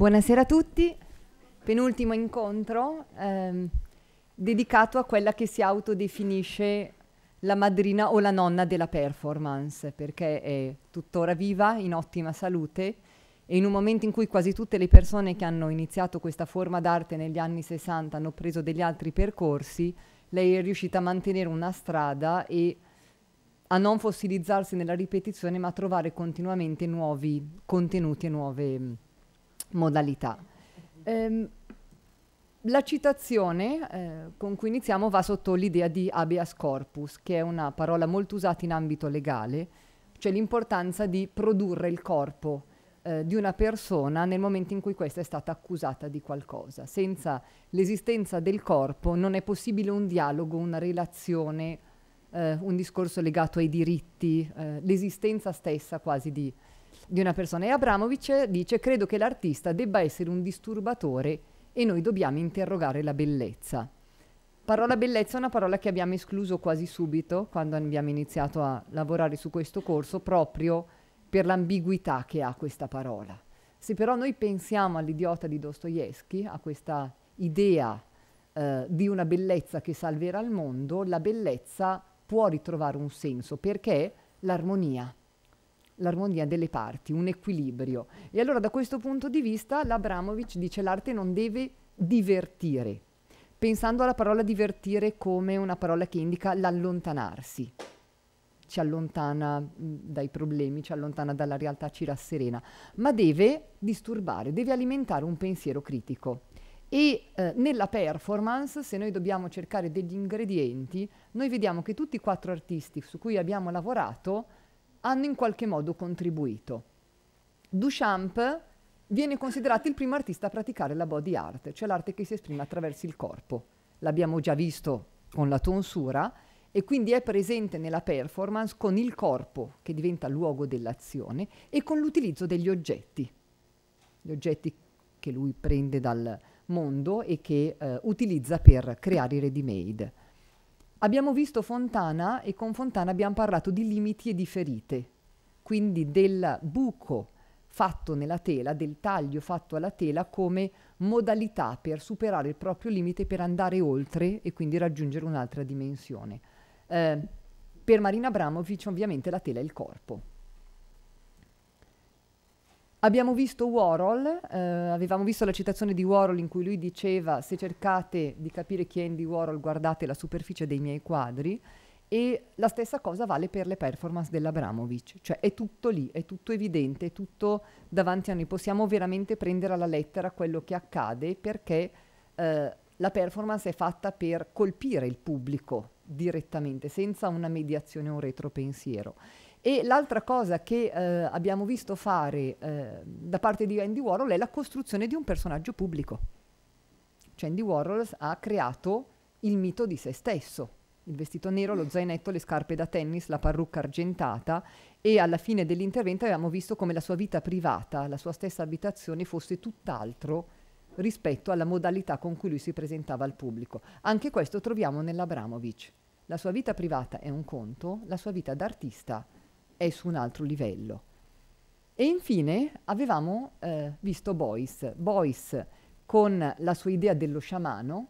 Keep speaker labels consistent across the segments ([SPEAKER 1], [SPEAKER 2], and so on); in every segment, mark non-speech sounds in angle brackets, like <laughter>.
[SPEAKER 1] Buonasera a tutti, penultimo incontro ehm, dedicato a quella che si autodefinisce la madrina o la nonna della performance, perché è tuttora viva, in ottima salute e in un momento in cui quasi tutte le persone che hanno iniziato questa forma d'arte negli anni 60 hanno preso degli altri percorsi, lei è riuscita a mantenere una strada e a non fossilizzarsi nella ripetizione, ma a trovare continuamente nuovi contenuti e nuove modalità. Ehm, la citazione eh, con cui iniziamo va sotto l'idea di habeas corpus, che è una parola molto usata in ambito legale, cioè l'importanza di produrre il corpo eh, di una persona nel momento in cui questa è stata accusata di qualcosa. Senza l'esistenza del corpo non è possibile un dialogo, una relazione, eh, un discorso legato ai diritti, eh, l'esistenza stessa quasi di, eh, di una persona. E Abramovic dice credo che l'artista debba essere un disturbatore e noi dobbiamo interrogare la bellezza. Parola bellezza è una parola che abbiamo escluso quasi subito quando abbiamo iniziato a lavorare su questo corso proprio per l'ambiguità che ha questa parola. Se però noi pensiamo all'idiota di Dostoevsky, a questa idea eh, di una bellezza che salverà il mondo, la bellezza può ritrovare un senso perché l'armonia l'armonia delle parti, un equilibrio. E allora da questo punto di vista l'Abramovic dice l'arte non deve divertire, pensando alla parola divertire come una parola che indica l'allontanarsi. Ci allontana mm, dai problemi, ci allontana dalla realtà, ci rasserena, ma deve disturbare, deve alimentare un pensiero critico. E eh, nella performance, se noi dobbiamo cercare degli ingredienti, noi vediamo che tutti i quattro artisti su cui abbiamo lavorato hanno in qualche modo contribuito. Duchamp viene considerato il primo artista a praticare la body art, cioè l'arte che si esprime attraverso il corpo. L'abbiamo già visto con la tonsura e quindi è presente nella performance con il corpo che diventa luogo dell'azione e con l'utilizzo degli oggetti, gli oggetti che lui prende dal mondo e che eh, utilizza per creare i ready made. Abbiamo visto Fontana e con Fontana abbiamo parlato di limiti e di ferite, quindi del buco fatto nella tela, del taglio fatto alla tela come modalità per superare il proprio limite, per andare oltre e quindi raggiungere un'altra dimensione. Eh, per Marina Abramovic ovviamente la tela è il corpo. Abbiamo visto Warhol, eh, avevamo visto la citazione di Warhol in cui lui diceva se cercate di capire chi è Andy Warhol guardate la superficie dei miei quadri e la stessa cosa vale per le performance dell'Abramovic, cioè è tutto lì, è tutto evidente, è tutto davanti a noi, possiamo veramente prendere alla lettera quello che accade perché eh, la performance è fatta per colpire il pubblico direttamente, senza una mediazione o un retropensiero. E l'altra cosa che eh, abbiamo visto fare eh, da parte di Andy Warhol è la costruzione di un personaggio pubblico. Cioè Andy Warhol ha creato il mito di se stesso, il vestito nero, lo zainetto, le scarpe da tennis, la parrucca argentata e alla fine dell'intervento abbiamo visto come la sua vita privata, la sua stessa abitazione fosse tutt'altro rispetto alla modalità con cui lui si presentava al pubblico. Anche questo troviamo nell'Abramovic. La sua vita privata è un conto, la sua vita d'artista è un conto è su un altro livello. E infine avevamo eh, visto Boyce. Boyce con la sua idea dello sciamano,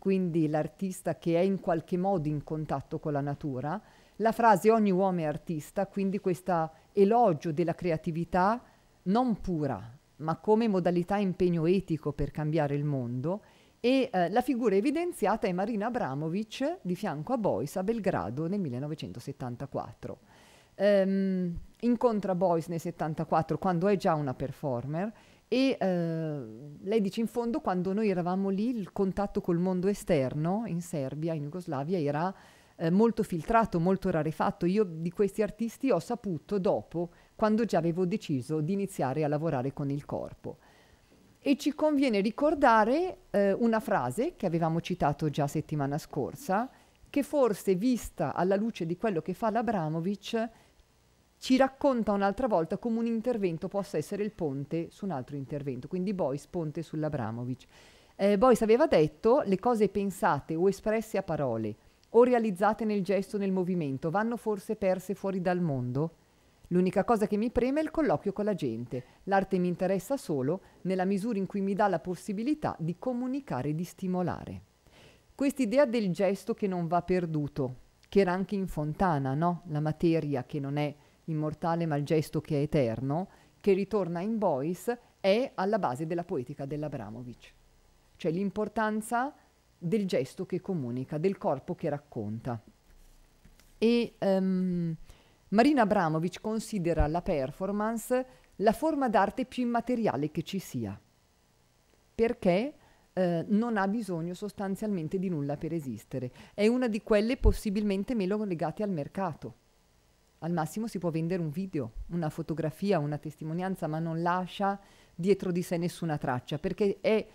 [SPEAKER 1] quindi l'artista che è in qualche modo in contatto con la natura, la frase ogni uomo è artista, quindi questo elogio della creatività non pura, ma come modalità impegno etico per cambiare il mondo, e eh, la figura evidenziata è Marina Abramovic di fianco a Boyce a Belgrado nel 1974 ehm, incontra Boyce nel 74 quando è già una performer e eh, lei dice in fondo quando noi eravamo lì il contatto col mondo esterno in Serbia, in Jugoslavia era eh, molto filtrato, molto rarefatto. Io di questi artisti ho saputo dopo quando già avevo deciso di iniziare a lavorare con il corpo. E ci conviene ricordare eh, una frase che avevamo citato già settimana scorsa, che forse vista alla luce di quello che fa l'Abramovic ci racconta un'altra volta come un intervento possa essere il ponte su un altro intervento, quindi Boyce ponte sull'Abramovic. Eh, Boyce aveva detto le cose pensate o espresse a parole o realizzate nel gesto nel movimento vanno forse perse fuori dal mondo? L'unica cosa che mi preme è il colloquio con la gente. L'arte mi interessa solo nella misura in cui mi dà la possibilità di comunicare e di stimolare quest'idea del gesto che non va perduto, che era anche in Fontana, no? la materia che non è immortale ma il gesto che è eterno, che ritorna in Beuys, è alla base della poetica dell'Abramovic, cioè l'importanza del gesto che comunica, del corpo che racconta. E um, Marina Abramovic considera la performance la forma d'arte più immateriale che ci sia, perché eh, non ha bisogno sostanzialmente di nulla per esistere. È una di quelle possibilmente meno legate al mercato. Al massimo si può vendere un video, una fotografia, una testimonianza, ma non lascia dietro di sé nessuna traccia, perché è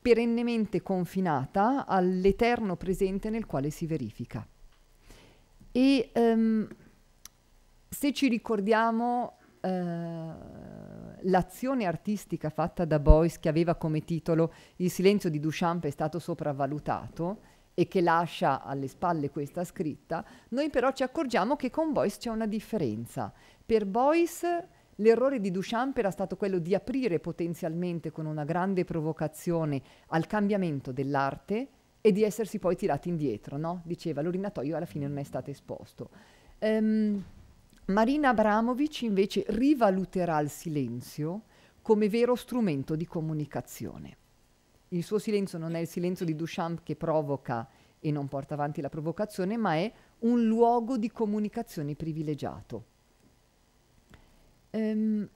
[SPEAKER 1] perennemente confinata all'eterno presente nel quale si verifica. E um, se ci ricordiamo uh, l'azione artistica fatta da Boyce che aveva come titolo Il silenzio di Duchamp è stato sopravvalutato e che lascia alle spalle questa scritta, noi però ci accorgiamo che con Boyce c'è una differenza. Per Boyce L'errore di Duchamp era stato quello di aprire potenzialmente con una grande provocazione al cambiamento dell'arte e di essersi poi tirati indietro, no? Diceva l'urinatoio alla fine non è stato esposto. Um, Marina Abramovic invece rivaluterà il silenzio come vero strumento di comunicazione. Il suo silenzio non è il silenzio di Duchamp che provoca e non porta avanti la provocazione, ma è un luogo di comunicazione privilegiato. Um,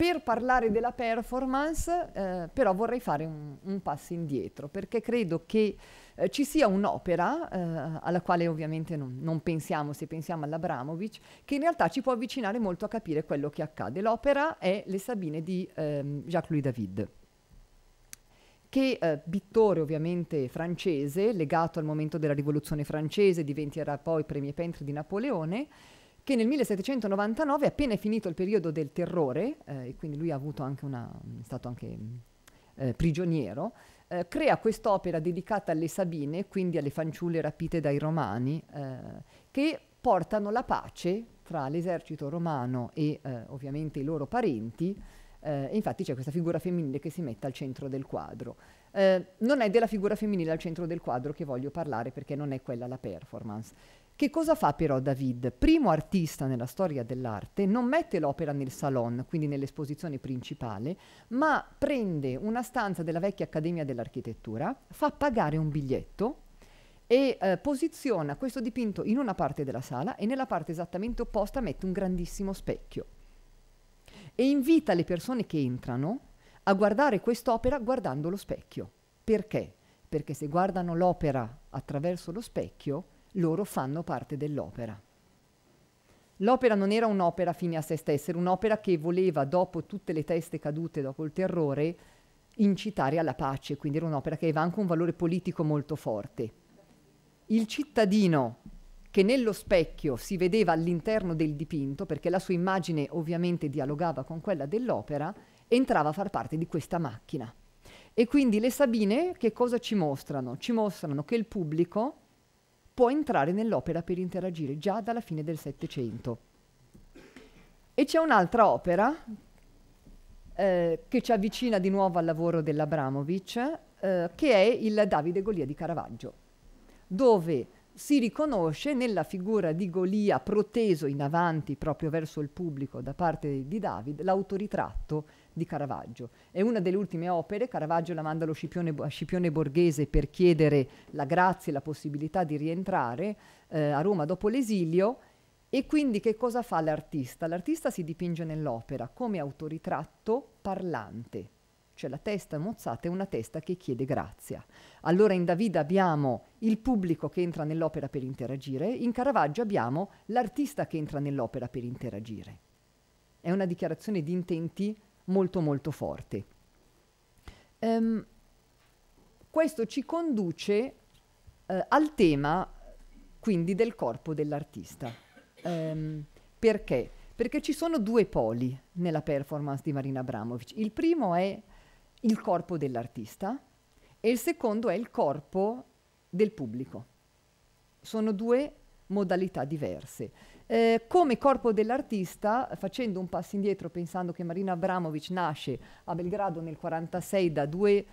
[SPEAKER 1] per parlare della performance eh, però vorrei fare un, un, passo indietro perché credo che eh, ci sia un'opera eh, alla quale ovviamente non, non, pensiamo se pensiamo all'Abramovic che in realtà ci può avvicinare molto a capire quello che accade. L'opera è Le Sabine di ehm, Jacques-Louis David che eh, pittore ovviamente francese, legato al momento della rivoluzione francese, diventerà poi premier Pentre di Napoleone, che nel 1799, appena è finito il periodo del terrore, eh, e quindi lui anche una, è stato anche eh, prigioniero, eh, crea quest'opera dedicata alle Sabine, quindi alle fanciulle rapite dai Romani, eh, che portano la pace tra l'esercito romano e eh, ovviamente i loro parenti, eh, infatti c'è questa figura femminile che si mette al centro del quadro. Eh, non è della figura femminile al centro del quadro che voglio parlare perché non è quella la performance. Che cosa fa però David? Primo artista nella storia dell'arte, non mette l'opera nel salon, quindi nell'esposizione principale, ma prende una stanza della vecchia Accademia dell'Architettura, fa pagare un biglietto e eh, posiziona questo dipinto in una parte della sala e nella parte esattamente opposta mette un grandissimo specchio e invita le persone che entrano a guardare quest'opera guardando lo specchio. Perché? Perché se guardano l'opera attraverso lo specchio, loro fanno parte dell'opera. L'opera non era un'opera fine a se stessa, era un'opera che voleva, dopo tutte le teste cadute, dopo il terrore, incitare alla pace, quindi era un'opera che aveva anche un valore politico molto forte. Il cittadino che nello specchio si vedeva all'interno del dipinto, perché la sua immagine ovviamente dialogava con quella dell'opera, entrava a far parte di questa macchina. E quindi le Sabine che cosa ci mostrano? Ci mostrano che il pubblico può entrare nell'opera per interagire già dalla fine del Settecento. E c'è un'altra opera eh, che ci avvicina di nuovo al lavoro dell'Abramovic, eh, che è il Davide Golia di Caravaggio, dove si riconosce nella figura di Golia proteso in avanti proprio verso il pubblico da parte di David l'autoritratto di Caravaggio. È una delle ultime opere, Caravaggio la manda allo Scipione, a Scipione Borghese per chiedere la grazia e la possibilità di rientrare eh, a Roma dopo l'esilio e quindi che cosa fa l'artista? L'artista si dipinge nell'opera come autoritratto parlante, cioè la testa mozzata è una testa che chiede grazia. Allora in Davide abbiamo il pubblico che entra nell'opera per interagire, in Caravaggio abbiamo l'artista che entra nell'opera per interagire. È una dichiarazione di intenti molto molto forte. Um, questo ci conduce eh, al tema quindi del corpo dell'artista. Um, perché? Perché ci sono due poli nella performance di Marina Abramovic. Il primo è il corpo dell'artista e il secondo è il corpo del pubblico. Sono due modalità diverse. Eh, come corpo dell'artista, facendo un passo indietro, pensando che Marina Abramovic nasce a Belgrado nel 1946 da due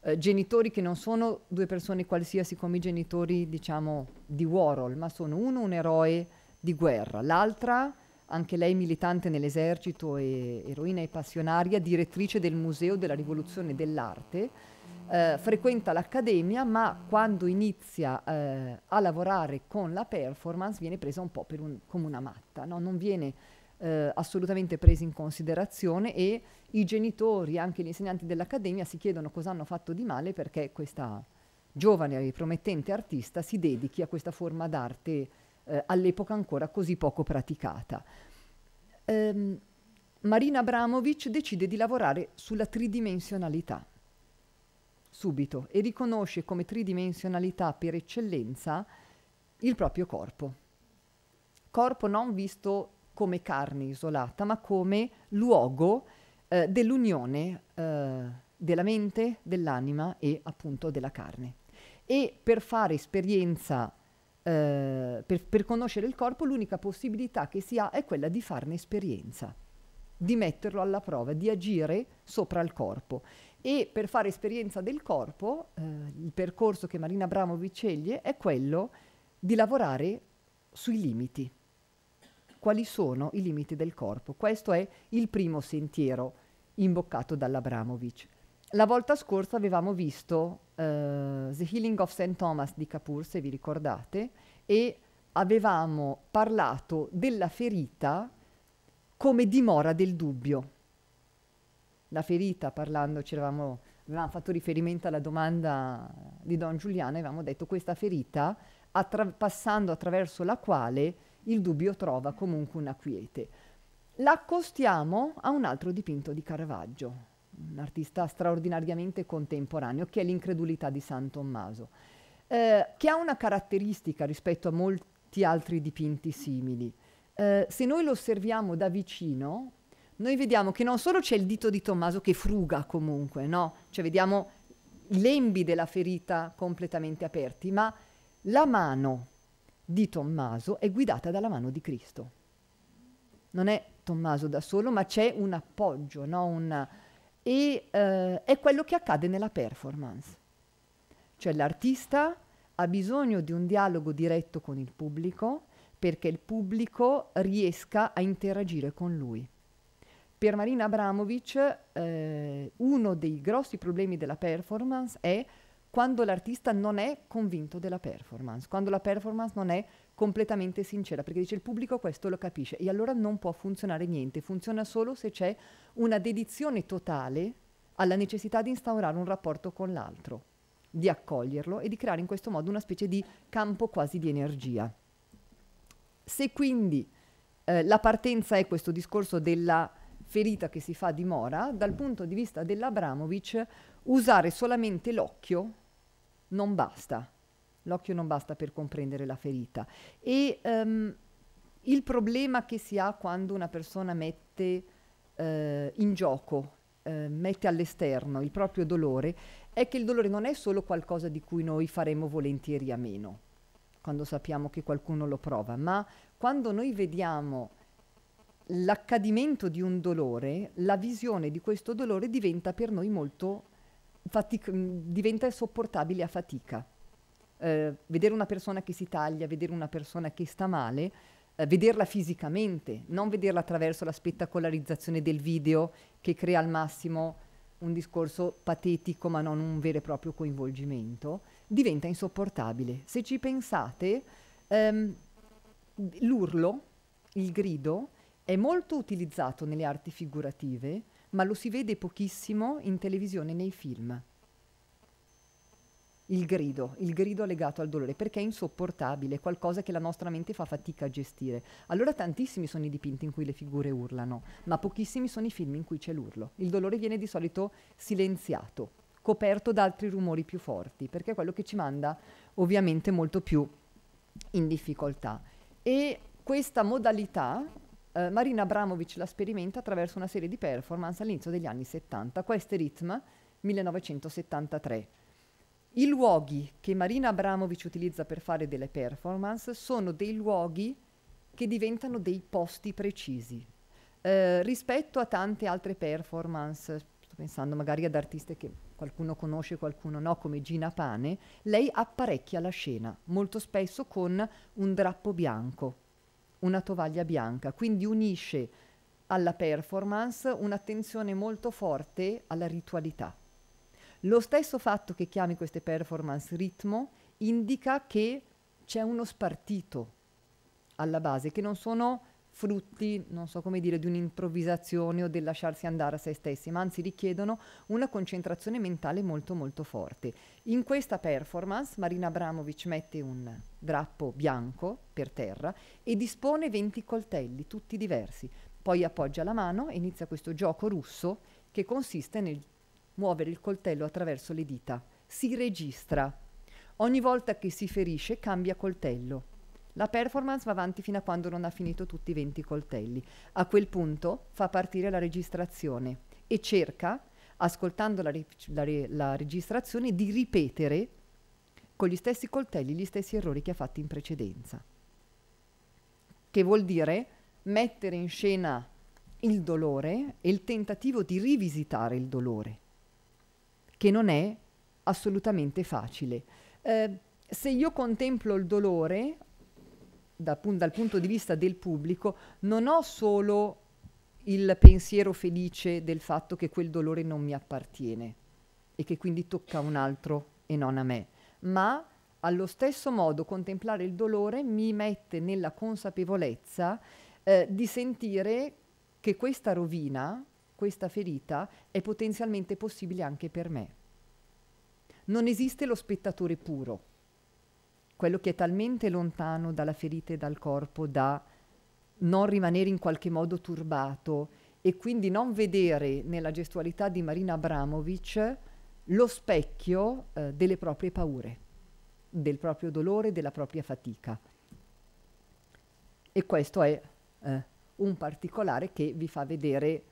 [SPEAKER 1] eh, genitori che non sono due persone qualsiasi come i genitori, diciamo, di Warhol, ma sono uno un eroe di guerra, l'altra anche lei militante nell'esercito e eroina e passionaria, direttrice del Museo della Rivoluzione dell'Arte, eh, frequenta l'accademia, ma quando inizia eh, a lavorare con la performance viene presa un po' un, come una matta, no? non viene eh, assolutamente presa in considerazione e i genitori, anche gli insegnanti dell'accademia, si chiedono cosa hanno fatto di male perché questa giovane e promettente artista si dedichi a questa forma d'arte eh, all'epoca ancora così poco praticata. Ehm, Marina Abramovic decide di lavorare sulla tridimensionalità subito e riconosce come tridimensionalità per eccellenza il proprio corpo. Corpo non visto come carne isolata, ma come luogo eh, dell'unione eh, della mente, dell'anima e appunto della carne. E per fare esperienza Uh, per, per, conoscere il corpo l'unica possibilità che si ha è quella di farne esperienza, di metterlo alla prova, di agire sopra il corpo e per fare esperienza del corpo eh, il percorso che Marina Abramovic sceglie è quello di lavorare sui limiti. Quali sono i limiti del corpo? Questo è il primo sentiero imboccato dall'Abramovic. La volta scorsa avevamo visto uh, The Healing of St. Thomas di Kapoor, se vi ricordate, e avevamo parlato della ferita come dimora del dubbio la ferita parlandoci, eravamo, avevamo fatto riferimento alla domanda di Don Giuliano, e avevamo detto questa ferita attra- passando attraverso la quale il dubbio trova comunque una quiete. L'accostiamo a un altro dipinto di Caravaggio, un artista straordinariamente contemporaneo, che è l'incredulità di San Tommaso, eh, che ha una caratteristica rispetto a molti altri dipinti simili. Eh, se noi lo osserviamo da vicino, noi vediamo che non solo c'è il dito di Tommaso che fruga comunque, no? Cioè vediamo lembi della ferita completamente aperti, ma la mano di Tommaso è guidata dalla mano di Cristo. Non è Tommaso da solo, ma c'è un appoggio, no? Una... e eh, è quello che accade nella performance. Cioè l'artista ha bisogno di un dialogo diretto con il pubblico perché il pubblico riesca a interagire con lui. Per Marina Abramovic eh, uno dei grossi problemi della performance è quando l'artista non è convinto della performance, quando la performance non è completamente sincera, perché dice il pubblico questo lo capisce e allora non può funzionare niente, funziona solo se c'è una dedizione totale alla necessità di instaurare un rapporto con l'altro, di accoglierlo e di creare in questo modo una specie di campo quasi di energia. Se quindi eh, la partenza è questo discorso della ferita che si fa di Mora, dal punto di vista dell'Abramovic, usare solamente l'occhio non basta. L'occhio non basta per comprendere la ferita. E um, il problema che si ha quando una persona mette eh, in gioco, eh, mette all'esterno il proprio dolore, è che il dolore non è solo qualcosa di cui noi faremo volentieri a meno, quando sappiamo che qualcuno lo prova, ma quando noi vediamo l'accadimento di un dolore, la visione di questo dolore diventa per noi molto fatic- mm, diventa sopportabile a fatica. Eh, vedere una persona che si taglia, vedere una persona che sta male, eh, vederla fisicamente, non vederla attraverso la spettacolarizzazione del video che crea al massimo un discorso patetico ma non un vero e proprio coinvolgimento, diventa insopportabile. Se ci pensate, ehm, l'urlo, il grido, è molto utilizzato nelle arti figurative, ma lo si vede pochissimo in televisione e nei film. Il grido, il grido legato al dolore, perché è insopportabile, è qualcosa che la nostra mente fa fatica a gestire. Allora tantissimi sono i dipinti in cui le figure urlano, ma pochissimi sono i film in cui c'è l'urlo. Il dolore viene di solito silenziato, coperto da altri rumori più forti, perché è quello che ci manda ovviamente molto più in difficoltà. E questa modalità eh, Marina Abramovic la sperimenta attraverso una serie di performance all'inizio degli anni 70, queste ritm 1973. I luoghi che Marina Abramovic utilizza per fare delle performance sono dei luoghi che diventano dei posti precisi. Eh, rispetto a tante altre performance, sto pensando magari ad artiste che qualcuno conosce, qualcuno no, come Gina Pane, lei apparecchia la scena, molto spesso con un drappo bianco, una tovaglia bianca, quindi unisce alla performance un'attenzione molto forte alla ritualità. Lo stesso fatto che chiami queste performance ritmo indica che c'è uno spartito alla base, che non sono frutti, non so come dire, di un'improvvisazione o del lasciarsi andare a se stessi, ma anzi richiedono una concentrazione mentale molto molto forte. In questa performance Marina Abramovic mette un drappo bianco per terra e dispone 20 coltelli, tutti diversi. Poi appoggia la mano e inizia questo gioco russo che consiste nel muovere il coltello attraverso le dita. Si registra. Ogni volta che si ferisce cambia coltello la performance va avanti fino a quando non ha finito tutti i 20 coltelli. A quel punto fa partire la registrazione e cerca, ascoltando la, la, la registrazione, di ripetere con gli stessi coltelli gli stessi errori che ha fatto in precedenza. Che vuol dire mettere in scena il dolore e il tentativo di rivisitare il dolore, che non è assolutamente facile. Eh, se io contemplo il dolore, da, dal punto di vista del pubblico, non ho solo il pensiero felice del fatto che quel dolore non mi appartiene e che quindi tocca a un altro e non a me, ma allo stesso modo contemplare il dolore mi mette nella consapevolezza eh, di sentire che questa rovina, questa ferita è potenzialmente possibile anche per me. Non esiste lo spettatore puro, quello che è talmente lontano dalla ferita e dal corpo da non rimanere in qualche modo turbato e quindi non vedere nella gestualità di Marina Abramovic lo specchio eh, delle proprie paure, del proprio dolore, della propria fatica. E questo è eh, un particolare che vi fa vedere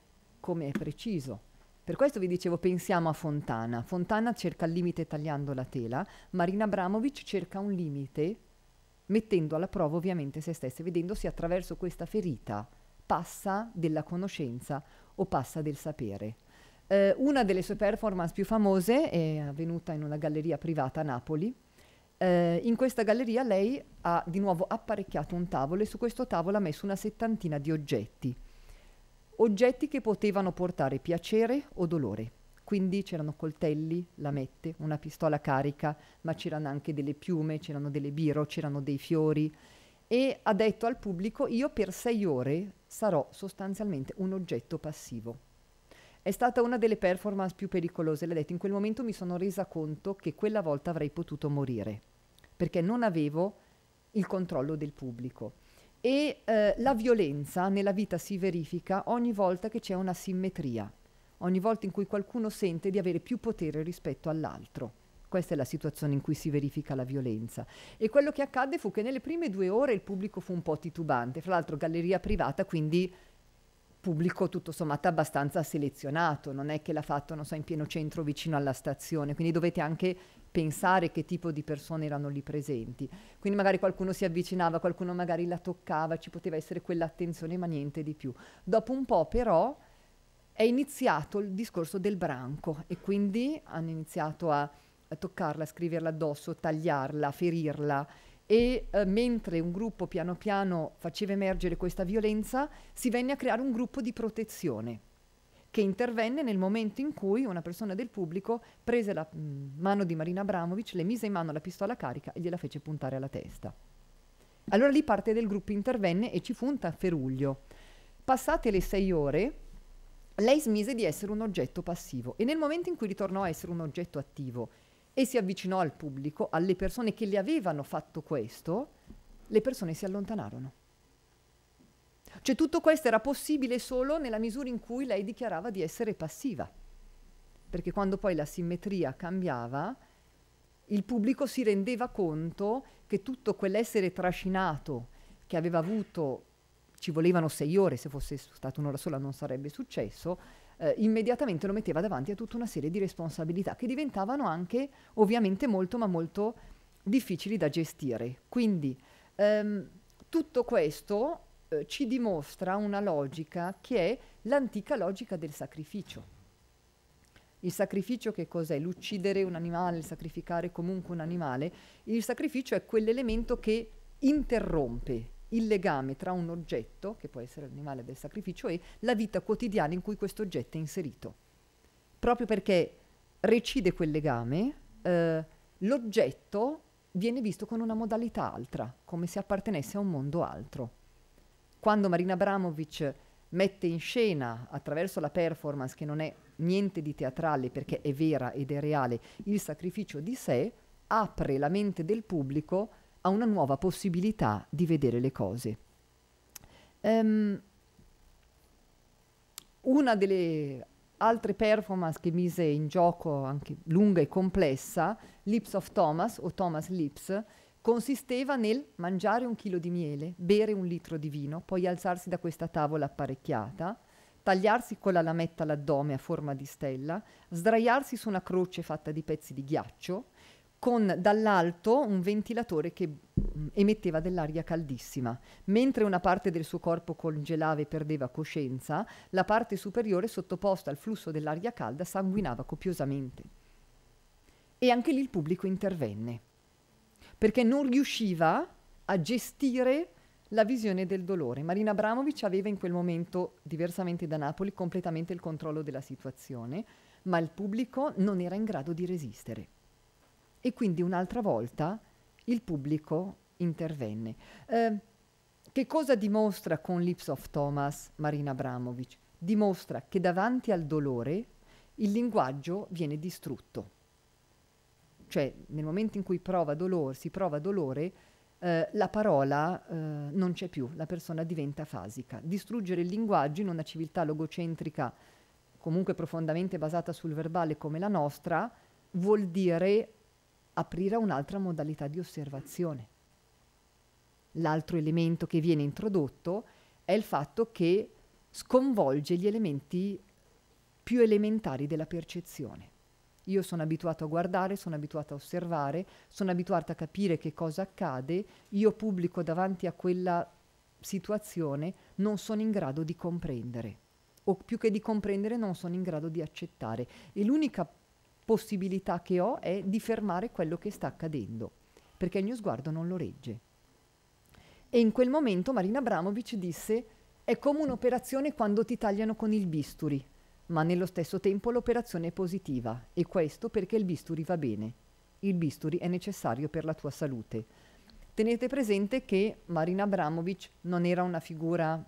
[SPEAKER 1] come è preciso per questo vi dicevo pensiamo a Fontana. Fontana cerca il limite tagliando la tela, Marina Abramovic cerca un limite mettendo alla prova ovviamente se stessa, vedendosi attraverso questa ferita passa della conoscenza o passa del sapere. Eh, una delle sue performance più famose è avvenuta in una galleria privata a Napoli. Eh, in questa galleria lei ha di nuovo apparecchiato un tavolo e su questo tavolo ha messo una settantina di oggetti oggetti che potevano portare piacere o dolore. Quindi c'erano coltelli, lamette, una pistola carica, ma c'erano anche delle piume, c'erano delle biro, c'erano dei fiori. E ha detto al pubblico, io per sei ore sarò sostanzialmente un oggetto passivo. È stata una delle performance più pericolose, l'ha detto, in quel momento mi sono resa conto che quella volta avrei potuto morire, perché non avevo il controllo del pubblico e eh, la violenza nella vita si verifica ogni volta che c'è una simmetria, ogni volta in cui qualcuno sente di avere più potere rispetto all'altro. Questa è la situazione in cui si verifica la violenza. E quello che accadde fu che nelle prime due ore il pubblico fu un po' titubante, fra l'altro galleria privata, quindi pubblico tutto sommato abbastanza selezionato, non è che l'ha fatto, non so, in pieno centro vicino alla stazione, quindi dovete anche pensare che tipo di persone erano lì presenti. Quindi magari qualcuno si avvicinava, qualcuno magari la toccava, ci poteva essere quell'attenzione, ma niente di più. Dopo un po' però è iniziato il discorso del branco e quindi hanno iniziato a, a toccarla, a scriverla addosso, tagliarla, ferirla e eh, mentre un gruppo piano piano faceva emergere questa violenza si venne a creare un gruppo di protezione che intervenne nel momento in cui una persona del pubblico prese la mm, mano di Marina Abramovic, le mise in mano la pistola carica e gliela fece puntare alla testa. Allora lì parte del gruppo intervenne e ci fu un tafferuglio. Passate le sei ore, lei smise di essere un oggetto passivo e nel momento in cui ritornò a essere un oggetto attivo e si avvicinò al pubblico, alle persone che le avevano fatto questo, le persone si allontanarono. Cioè tutto questo era possibile solo nella misura in cui lei dichiarava di essere passiva, perché quando poi la simmetria cambiava, il pubblico si rendeva conto che tutto quell'essere trascinato che aveva avuto, ci volevano sei ore, se fosse stata un'ora sola non sarebbe successo, eh, immediatamente lo metteva davanti a tutta una serie di responsabilità che diventavano anche ovviamente molto ma molto difficili da gestire. Quindi ehm, tutto questo eh, ci dimostra una logica che è l'antica logica del sacrificio. Il sacrificio che cos'è? L'uccidere un animale, il sacrificare comunque un animale. Il sacrificio è quell'elemento che interrompe il legame tra un oggetto, che può essere l'animale del sacrificio, e la vita quotidiana in cui questo oggetto è inserito. Proprio perché recide quel legame, eh, l'oggetto viene visto con una modalità altra, come se appartenesse a un mondo altro quando Marina Abramovic mette in scena attraverso la performance che non è niente di teatrale perché è vera ed è reale il sacrificio di sé, apre la mente del pubblico a una nuova possibilità di vedere le cose. Um, una delle altre performance che mise in gioco, anche lunga e complessa, Lips of Thomas o Thomas Lips, consisteva nel mangiare un chilo di miele, bere un litro di vino, poi alzarsi da questa tavola apparecchiata, tagliarsi con la lametta l'addome a forma di stella, sdraiarsi su una croce fatta di pezzi di ghiaccio, con dall'alto un ventilatore che mm, emetteva dell'aria caldissima. Mentre una parte del suo corpo congelava e perdeva coscienza, la parte superiore sottoposta al flusso dell'aria calda sanguinava copiosamente. E anche lì il pubblico intervenne perché non riusciva a gestire la visione del dolore. Marina Abramovic aveva in quel momento, diversamente da Napoli, completamente il controllo della situazione, ma il pubblico non era in grado di resistere. E quindi un'altra volta il pubblico intervenne. Eh, che cosa dimostra con Lips of Thomas Marina Abramovic? Dimostra che davanti al dolore il linguaggio viene distrutto cioè nel momento in cui prova dolore, si prova dolore, eh, la parola eh, non c'è più, la persona diventa fasica. Distruggere il linguaggio in una civiltà logocentrica comunque profondamente basata sul verbale come la nostra, vuol dire aprire a un'altra modalità di osservazione. L'altro elemento che viene introdotto è il fatto che sconvolge gli elementi più elementari della percezione. Io sono abituato a guardare, sono abituato a osservare, sono abituato a capire che cosa accade, io pubblico davanti a quella situazione non sono in grado di comprendere o più che di comprendere non sono in grado di accettare e l'unica possibilità che ho è di fermare quello che sta accadendo perché il mio sguardo non lo regge. E in quel momento Marina Abramovic disse è come un'operazione quando ti tagliano con il bisturi ma nello stesso tempo l'operazione è positiva e questo perché il bisturi va bene. Il bisturi è necessario per la tua salute. Tenete presente che Marina Abramovic non era una figura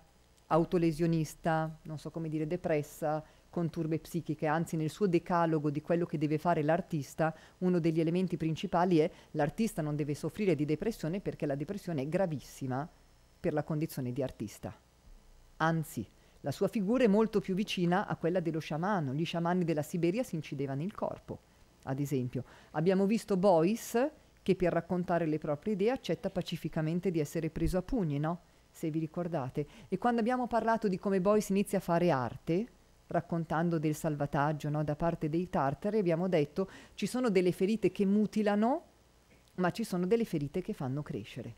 [SPEAKER 1] autolesionista, non so come dire, depressa, con turbe psichiche, anzi nel suo decalogo di quello che deve fare l'artista, uno degli elementi principali è l'artista non deve soffrire di depressione perché la depressione è gravissima per la condizione di artista. Anzi, la sua figura è molto più vicina a quella dello sciamano. Gli sciamani della Siberia si incidevano il corpo, ad esempio. Abbiamo visto Boyce che per raccontare le proprie idee accetta pacificamente di essere preso a pugni, no? Se vi ricordate. E quando abbiamo parlato di come Boyce inizia a fare arte, raccontando del salvataggio no, da parte dei tartari, abbiamo detto ci sono delle ferite che mutilano, ma ci sono delle ferite che fanno crescere.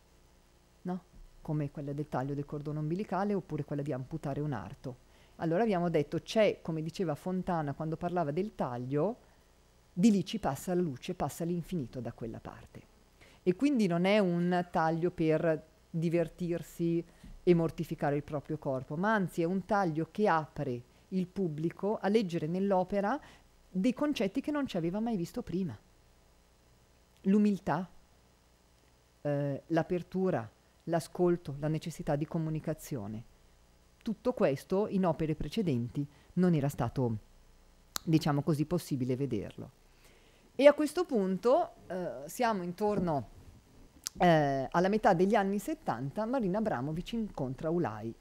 [SPEAKER 1] No? come quella del taglio del cordone ombelicale oppure quella di amputare un arto. Allora abbiamo detto c'è, come diceva Fontana quando parlava del taglio, di lì ci passa la luce, passa l'infinito da quella parte. E quindi non è un taglio per divertirsi e mortificare il proprio corpo, ma anzi è un taglio che apre il pubblico a leggere nell'opera dei concetti che non ci aveva mai visto prima. L'umiltà, eh, l'apertura, l'ascolto, la necessità di comunicazione. Tutto questo in opere precedenti non era stato, diciamo così, possibile vederlo. E a questo punto eh, siamo intorno eh, alla metà degli anni 70, Marina Abramovic incontra Ulai,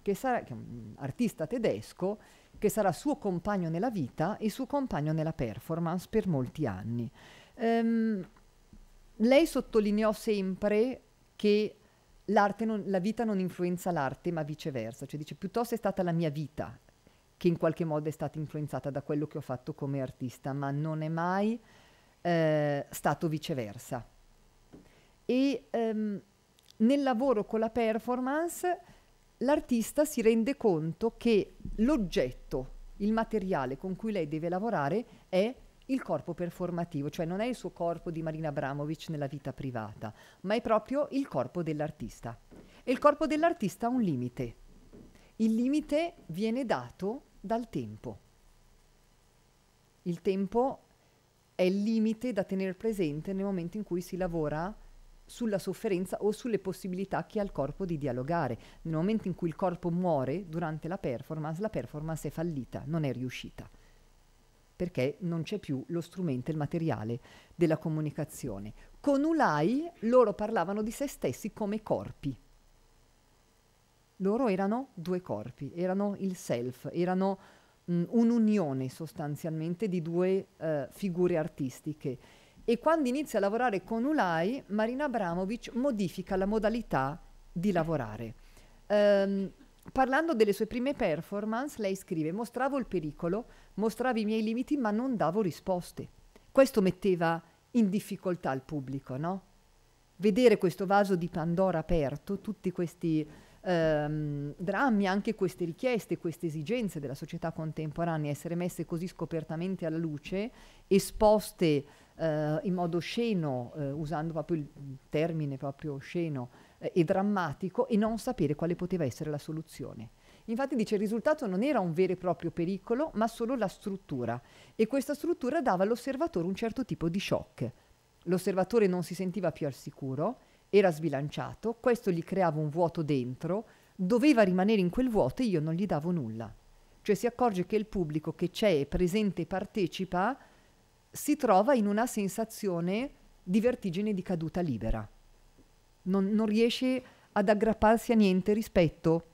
[SPEAKER 1] che, sarà, che è un artista tedesco che sarà suo compagno nella vita e suo compagno nella performance per molti anni. Um, lei sottolineò sempre che non, la vita non influenza l'arte, ma viceversa, cioè dice piuttosto è stata la mia vita che in qualche modo è stata influenzata da quello che ho fatto come artista, ma non è mai eh, stato viceversa. E ehm, nel lavoro con la performance l'artista si rende conto che l'oggetto, il materiale con cui lei deve lavorare è il corpo performativo, cioè non è il suo corpo di Marina Abramovic nella vita privata, ma è proprio il corpo dell'artista. E il corpo dell'artista ha un limite. Il limite viene dato dal tempo. Il tempo è il limite da tenere presente nel momento in cui si lavora sulla sofferenza o sulle possibilità che ha il corpo di dialogare. Nel momento in cui il corpo muore durante la performance, la performance è fallita, non è riuscita perché non c'è più lo strumento, il materiale della comunicazione. Con Ulai loro parlavano di se stessi come corpi. Loro erano due corpi, erano il self, erano mh, un'unione sostanzialmente di due uh, figure artistiche. E quando inizia a lavorare con Ulai, Marina Abramovic modifica la modalità di lavorare. Um, Parlando delle sue prime performance, lei scrive: Mostravo il pericolo, mostravo i miei limiti, ma non davo risposte. Questo metteva in difficoltà il pubblico, no? Vedere questo vaso di Pandora aperto, tutti questi ehm, drammi, anche queste richieste, queste esigenze della società contemporanea, essere messe così scopertamente alla luce, esposte eh, in modo sceno, eh, usando proprio il termine proprio sceno eh, e drammatico e non sapere quale poteva essere la soluzione. Infatti dice il risultato non era un vero e proprio pericolo, ma solo la struttura e questa struttura dava all'osservatore un certo tipo di shock. L'osservatore non si sentiva più al sicuro, era sbilanciato, questo gli creava un vuoto dentro, doveva rimanere in quel vuoto e io non gli davo nulla. Cioè si accorge che il pubblico che c'è, è presente e partecipa si trova in una sensazione di vertigine di caduta libera non, non riesce ad aggrapparsi a niente rispetto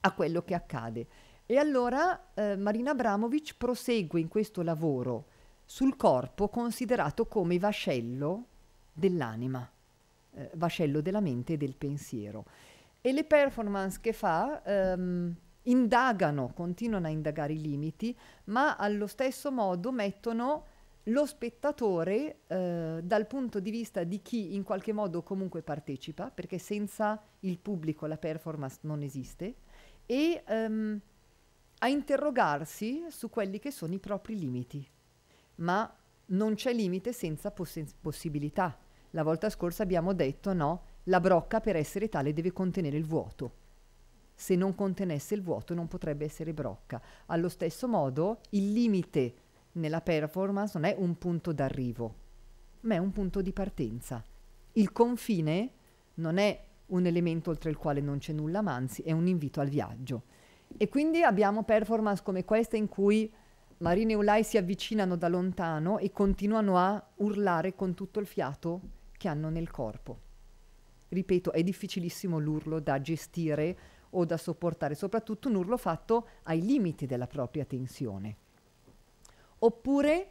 [SPEAKER 1] a quello che accade. E allora eh, Marina Abramovic prosegue in questo lavoro sul corpo considerato come vascello dell'anima, eh, vascello della mente e del pensiero. E le performance che fa ehm, indagano, continuano a indagare i limiti, ma allo stesso modo mettono lo spettatore eh, dal punto di vista di chi in qualche modo comunque partecipa, perché senza il pubblico la performance non esiste, e ehm, a interrogarsi su quelli che sono i propri limiti. Ma non c'è limite senza poss- possibilità. La volta scorsa abbiamo detto no, la brocca per essere tale deve contenere il vuoto. Se non contenesse il vuoto non potrebbe essere brocca. Allo stesso modo il limite nella performance non è un punto d'arrivo, ma è un punto di partenza. Il confine non è un elemento oltre il quale non c'è nulla, ma anzi è un invito al viaggio. E quindi abbiamo performance come questa in cui Marina e Ulai si avvicinano da lontano e continuano a urlare con tutto il fiato che hanno nel corpo. Ripeto, è difficilissimo l'urlo da gestire o da sopportare, soprattutto un urlo fatto ai limiti della propria tensione oppure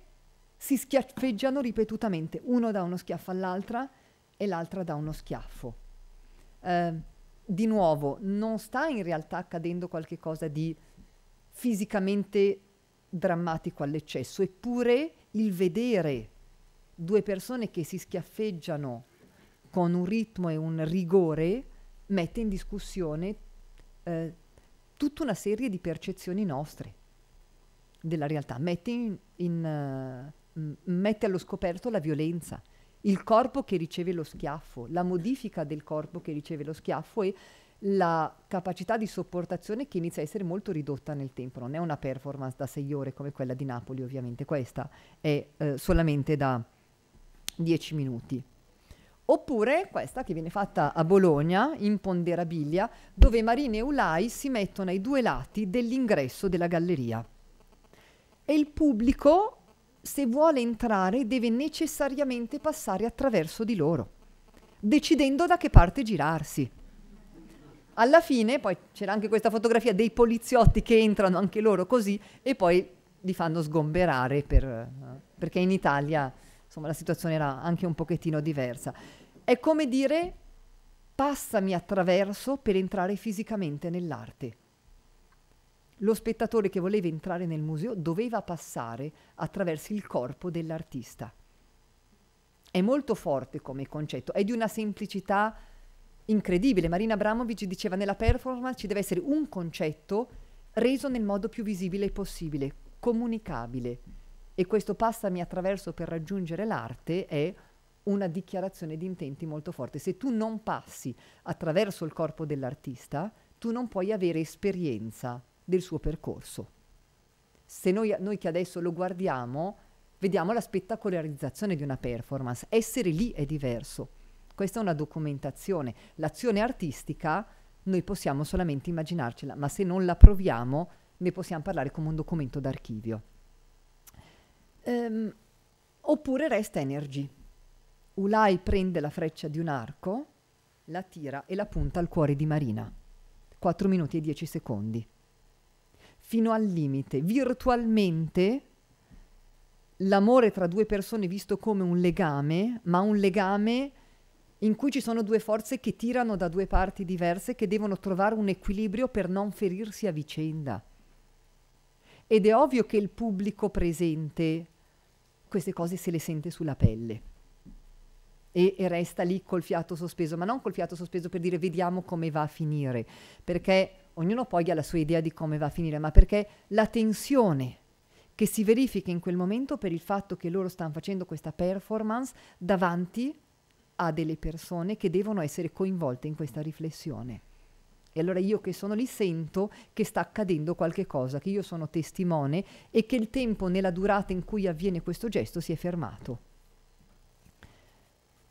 [SPEAKER 1] si schiaffeggiano ripetutamente, uno dà uno schiaffo all'altra e l'altra dà uno schiaffo. Eh, di nuovo, non sta in realtà accadendo qualcosa di fisicamente drammatico all'eccesso, eppure il vedere due persone che si schiaffeggiano con un ritmo e un rigore mette in discussione eh, tutta una serie di percezioni nostre della realtà, mette, in, in, uh, mette allo scoperto la violenza, il corpo che riceve lo schiaffo, la modifica del corpo che riceve lo schiaffo e la capacità di sopportazione che inizia a essere molto ridotta nel tempo. Non è una performance da sei ore come quella di Napoli, ovviamente, questa è eh, solamente da dieci minuti. Oppure questa che viene fatta a Bologna, in Ponderabilia, dove Marina e Ulai si mettono ai due lati dell'ingresso della galleria e il pubblico, se vuole entrare, deve necessariamente passare attraverso di loro, decidendo da che parte girarsi. Alla fine, poi c'era anche questa fotografia dei poliziotti che entrano anche loro così e poi li fanno sgomberare per, perché in Italia insomma, la situazione era anche un pochettino diversa. È come dire passami attraverso per entrare fisicamente nell'arte. Lo spettatore che voleva entrare nel museo doveva passare attraverso il corpo dell'artista. È molto forte come concetto, è di una semplicità incredibile. Marina Abramovic diceva nella performance ci deve essere un concetto reso nel modo più visibile possibile, comunicabile. E questo passami attraverso per raggiungere l'arte è una dichiarazione di intenti molto forte. Se tu non passi attraverso il corpo dell'artista, tu non puoi avere esperienza del suo percorso. Se noi, noi che adesso lo guardiamo, vediamo la spettacolarizzazione di una performance. Essere lì è diverso. Questa è una documentazione. L'azione artistica noi possiamo solamente immaginarcela, ma se non la proviamo ne possiamo parlare come un documento d'archivio. Um, oppure resta energy. Ulai prende la freccia di un arco, la tira e la punta al cuore di Marina. 4 minuti e 10 secondi fino al limite. Virtualmente l'amore tra due persone visto come un legame, ma un legame in cui ci sono due forze che tirano da due parti diverse che devono trovare un equilibrio per non ferirsi a vicenda. Ed è ovvio che il pubblico presente queste cose se le sente sulla pelle e, e resta lì col fiato sospeso, ma non col fiato sospeso per dire vediamo come va a finire, perché ognuno poi ha la sua idea di come va a finire, ma perché la tensione che si verifica in quel momento per il fatto che loro stanno facendo questa performance davanti a delle persone che devono essere coinvolte in questa riflessione. E allora io che sono lì sento che sta accadendo qualche cosa, che io sono testimone e che il tempo nella durata in cui avviene questo gesto si è fermato.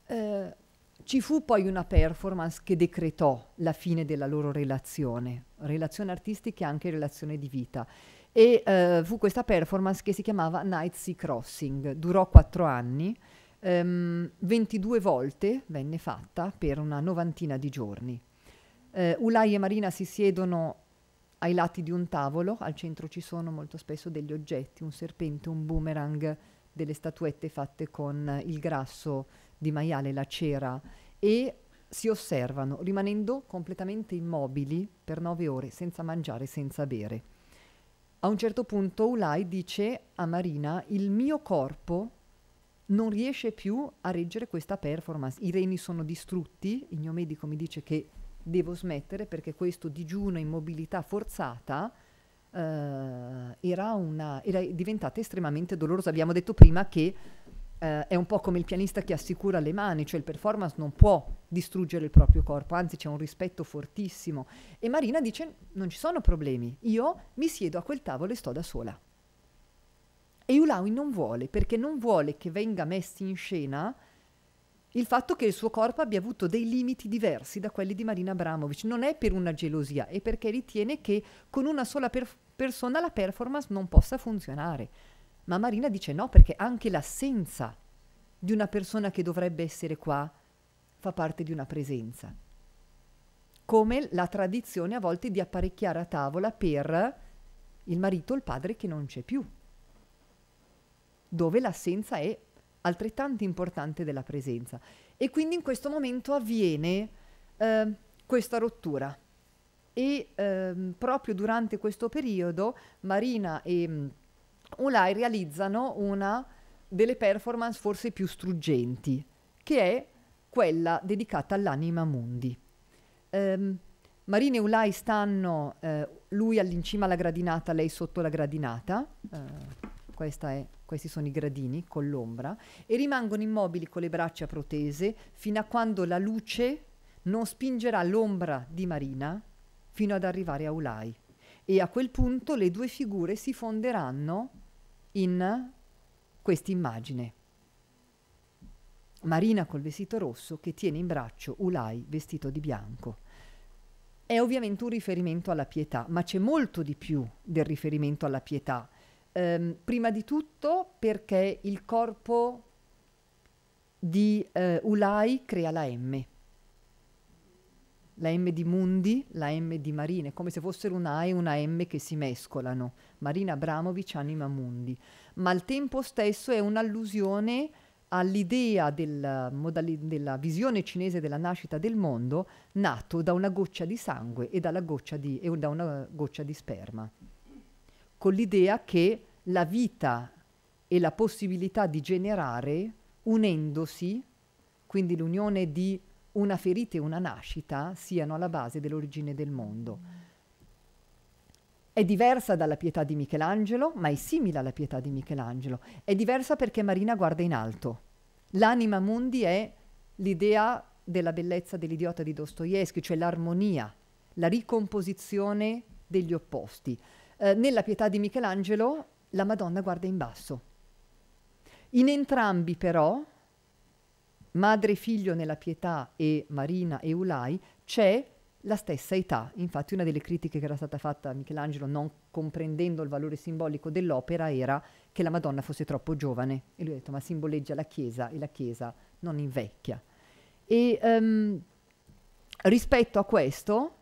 [SPEAKER 1] Eh, ci fu poi una performance che decretò la fine della loro relazione, relazione artistica e anche relazione di vita. E eh, fu questa performance che si chiamava Night Sea Crossing, durò quattro anni, ehm, 22 volte venne fatta per una novantina di giorni. Eh, Ulai e Marina si siedono ai lati di un tavolo, al centro ci sono molto spesso degli oggetti, un serpente, un boomerang, delle statuette fatte con il grasso di maiale la cera e si osservano rimanendo completamente immobili per nove ore senza mangiare, senza bere. A un certo punto Ulai dice a Marina il mio corpo non riesce più a reggere questa performance, i reni sono distrutti, il mio medico mi dice che devo smettere perché questo digiuno in mobilità forzata eh, era, una, era diventata estremamente dolorosa. Abbiamo detto prima che eh, è un po' come il pianista che assicura le mani, cioè il performance non può distruggere il proprio corpo, anzi c'è un rispetto fortissimo. E Marina dice non ci sono problemi, io mi siedo a quel tavolo e sto da sola. E Iulaui non vuole, perché non vuole che venga messo in scena il fatto che il suo corpo abbia avuto dei limiti diversi da quelli di Marina Abramovic. Non è per una gelosia, è perché ritiene che con una sola per- persona la performance non possa funzionare. Ma Marina dice no perché anche l'assenza di una persona che dovrebbe essere qua fa parte di una presenza. Come la tradizione a volte di apparecchiare a tavola per il marito o il padre che non c'è più, dove l'assenza è altrettanto importante della presenza. E quindi in questo momento avviene eh, questa rottura. E eh, proprio durante questo periodo Marina e Ulai realizzano una delle performance forse più struggenti, che è quella dedicata all'anima mundi. Um, ehm, Marina e Ulai stanno, eh, lui all'incima alla gradinata, lei sotto la gradinata, eh, è, questi sono i gradini con l'ombra, e rimangono immobili con le braccia protese fino a quando la luce non spingerà l'ombra di Marina fino ad arrivare a Ulai. E a quel punto le due figure si fonderanno in questa immagine. Marina col vestito rosso che tiene in braccio Ulai vestito di bianco. È ovviamente un riferimento alla pietà, ma c'è molto di più del riferimento alla pietà. Ehm, prima di tutto perché il corpo di eh, Ulai crea la M. La M di Mundi, la M di Marina, è come se fossero una A e una M che si mescolano Marina Abramovic Anima Mundi, ma al tempo stesso è un'allusione all'idea del modali- della visione cinese della nascita del mondo nato da una goccia di sangue e, goccia di, e da una goccia di sperma, con l'idea che la vita e la possibilità di generare unendosi, quindi l'unione di una ferita e una nascita, siano alla base dell'origine del mondo. È diversa dalla pietà di Michelangelo, ma è simile alla pietà di Michelangelo. È diversa perché Marina guarda in alto. L'anima mundi è l'idea della bellezza dell'idiota di Dostoevsky, cioè l'armonia, la ricomposizione degli opposti. Eh, nella pietà di Michelangelo la Madonna guarda in basso. In entrambi però, madre e figlio nella pietà e Marina e Ulai, c'è la stessa età. Infatti una delle critiche che era stata fatta a Michelangelo, non comprendendo il valore simbolico dell'opera, era che la Madonna fosse troppo giovane. E lui ha detto, ma simboleggia la Chiesa e la Chiesa non invecchia. E um, rispetto a questo,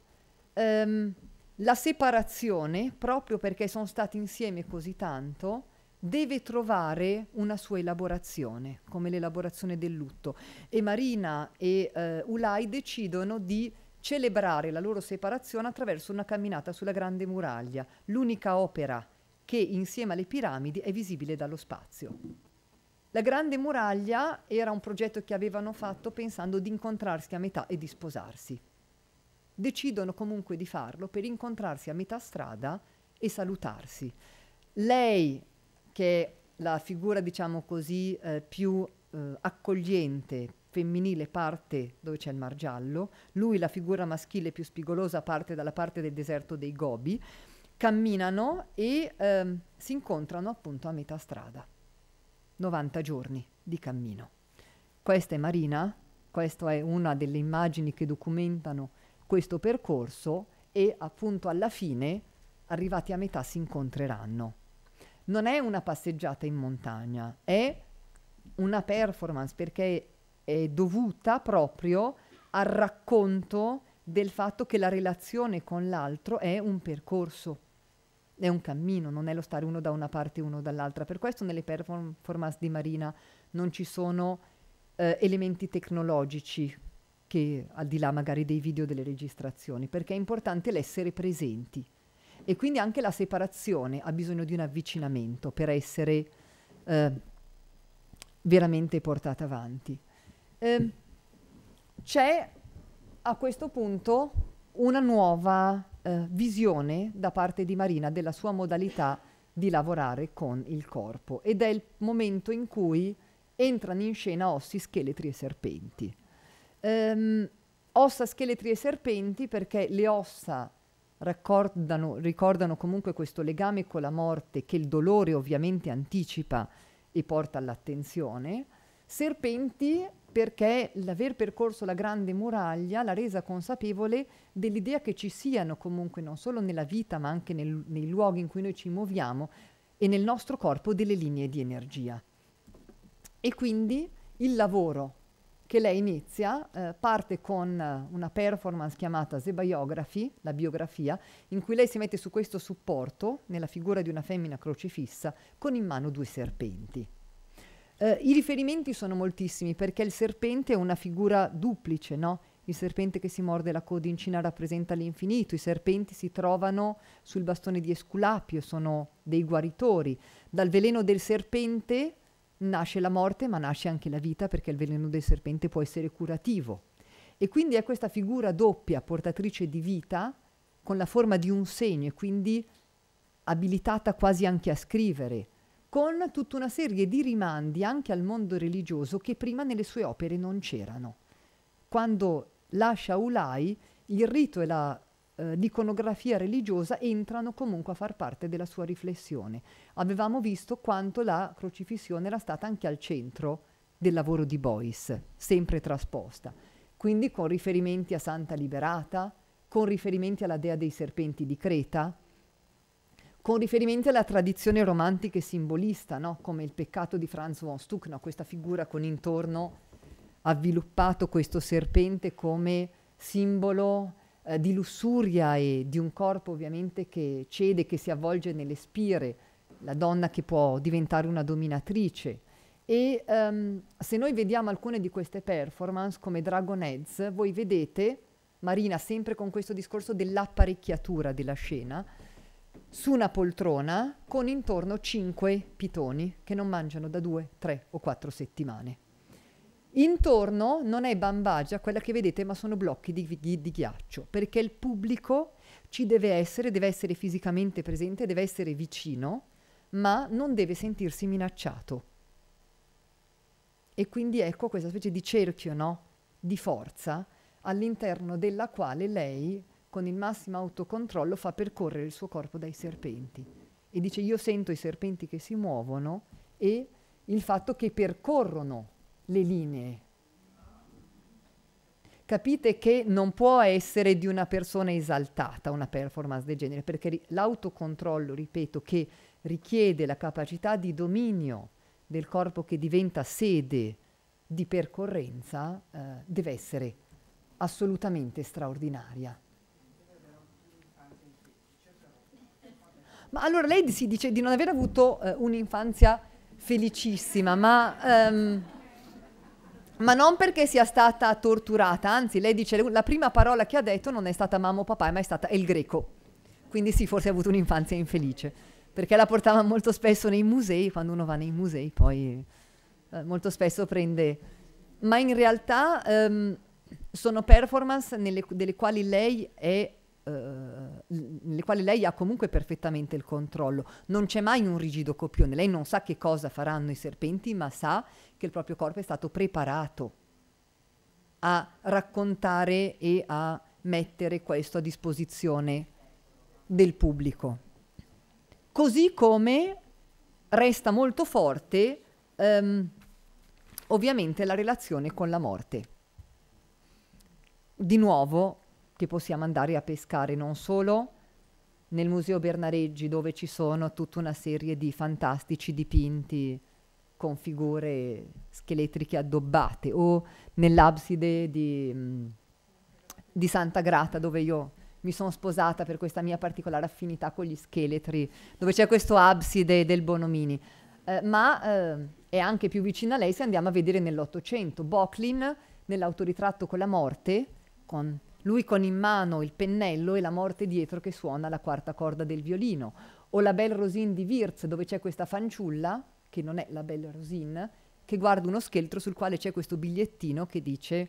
[SPEAKER 1] um, la separazione, proprio perché sono stati insieme così tanto, deve trovare una sua elaborazione, come l'elaborazione del lutto. E Marina e uh, eh, Ulai decidono di celebrare la loro separazione attraverso una camminata sulla Grande Muraglia, l'unica opera che insieme alle piramidi è visibile dallo spazio. La Grande Muraglia era un progetto che avevano fatto pensando di incontrarsi a metà e di sposarsi. Decidono comunque di farlo per incontrarsi a metà strada e salutarsi. Lei, che è la figura, diciamo così, eh, più eh, accogliente, femminile parte dove c'è il Mar Giallo, lui la figura maschile più spigolosa parte dalla parte del deserto dei Gobi, camminano e ehm, si incontrano appunto a metà strada. 90 giorni di cammino. Questa è Marina, questa è una delle immagini che documentano questo percorso e appunto alla fine, arrivati a metà, si incontreranno. Non è una passeggiata in montagna, è una performance perché è dovuta proprio al racconto del fatto che la relazione con l'altro è un percorso, è un cammino, non è lo stare uno da una parte e uno dall'altra. Per questo nelle performance di Marina non ci sono eh, elementi tecnologici che al di là magari dei video delle registrazioni, perché è importante l'essere presenti e quindi anche la separazione ha bisogno di un avvicinamento per essere eh, veramente portata avanti eh, c'è a questo punto una nuova eh, visione da parte di Marina della sua modalità di lavorare con il corpo ed è il momento in cui entrano in scena ossi, scheletri e serpenti. Um, ossa, scheletri e serpenti perché le ossa ricordano, ricordano comunque questo legame con la morte che il dolore ovviamente anticipa e porta all'attenzione, Serpenti perché l'aver percorso la grande muraglia l'ha resa consapevole dell'idea che ci siano comunque non solo nella vita ma anche nel, nei luoghi in cui noi ci muoviamo e nel nostro corpo delle linee di energia. E quindi il lavoro che lei inizia eh, parte con eh, una performance chiamata The Biography, la biografia, in cui lei si mette su questo supporto, nella figura di una femmina crocifissa, con in mano due serpenti. Eh, I riferimenti sono moltissimi perché il serpente è una figura duplice, no? Il serpente che si morde la coda in Cina rappresenta l'infinito, i serpenti si trovano sul bastone di Esculapio, sono dei guaritori. Dal veleno del serpente nasce la morte, ma nasce anche la vita perché il veleno del serpente può essere curativo. E quindi è questa figura doppia, portatrice di vita, con la forma di un segno e quindi abilitata quasi anche a scrivere con tutta una serie di rimandi anche al mondo religioso che prima nelle sue opere non c'erano. Quando lascia Ulai, il rito e la, eh, l'iconografia religiosa entrano comunque a far parte della sua riflessione. Avevamo visto quanto la crocifissione era stata anche al centro del lavoro di Boyce, sempre trasposta, quindi con riferimenti a Santa Liberata, con riferimenti alla dea dei serpenti di Creta, con riferimento alla tradizione romantica e simbolista, no? come il peccato di Franz von Stuck, no? questa figura con intorno avviluppato questo serpente come simbolo eh, di lussuria e di un corpo ovviamente che cede, che si avvolge nelle spire, la donna che può diventare una dominatrice. E um, se noi vediamo alcune di queste performance come Dragon Heads, voi vedete, Marina, sempre con questo discorso dell'apparecchiatura della scena, su una poltrona con intorno 5 pitoni che non mangiano da 2, 3 o 4 settimane. Intorno non è bambagia quella che vedete, ma sono blocchi di, di, di, ghiaccio, perché il pubblico ci deve essere, deve essere fisicamente presente, deve essere vicino, ma non deve sentirsi minacciato. E quindi ecco questa specie di cerchio no? di forza all'interno della quale lei con il massimo autocontrollo fa percorrere il suo corpo dai serpenti. E dice io sento i serpenti che si muovono e il fatto che percorrono le linee. Capite che non può essere di una persona esaltata una performance del genere, perché ri- l'autocontrollo, ripeto, che richiede la capacità di dominio del corpo che diventa sede di percorrenza, eh, deve essere assolutamente straordinaria. Ma allora lei si dice di non aver avuto eh, un'infanzia felicissima, ma, ehm, ma, non perché sia stata torturata, anzi lei dice la prima parola che ha detto non è stata mamma o papà, ma è stata il greco. Quindi sì, forse ha avuto un'infanzia infelice, perché la portava molto spesso nei musei, quando uno va nei musei poi eh, molto spesso prende... Ma in realtà ehm, sono performance nelle, delle quali lei è eh, nelle quali lei ha comunque perfettamente il controllo. Non c'è mai un rigido copione, lei non sa che cosa faranno i serpenti, ma sa che il proprio corpo è stato preparato a raccontare e a mettere questo a disposizione del pubblico. Così come resta molto forte ehm, ovviamente la relazione con la morte. Di nuovo che possiamo andare a pescare non solo nel Museo Bernareggi dove ci sono tutta una serie di fantastici dipinti con figure scheletriche addobbate o nell'abside di, mm, di Santa Grata dove io mi sono sposata per questa mia particolare affinità con gli scheletri, dove c'è questo abside del Bonomini. Eh, ma eh, è anche più vicina a lei se andiamo a vedere nell'Ottocento. Bocklin, nell'autoritratto con la morte, con lui con in mano il pennello e la morte dietro che suona la quarta corda del violino, o la Belle Rosine di Wirtz dove c'è questa fanciulla, che non è la Belle Rosine, che guarda uno scheletro sul quale c'è questo bigliettino che dice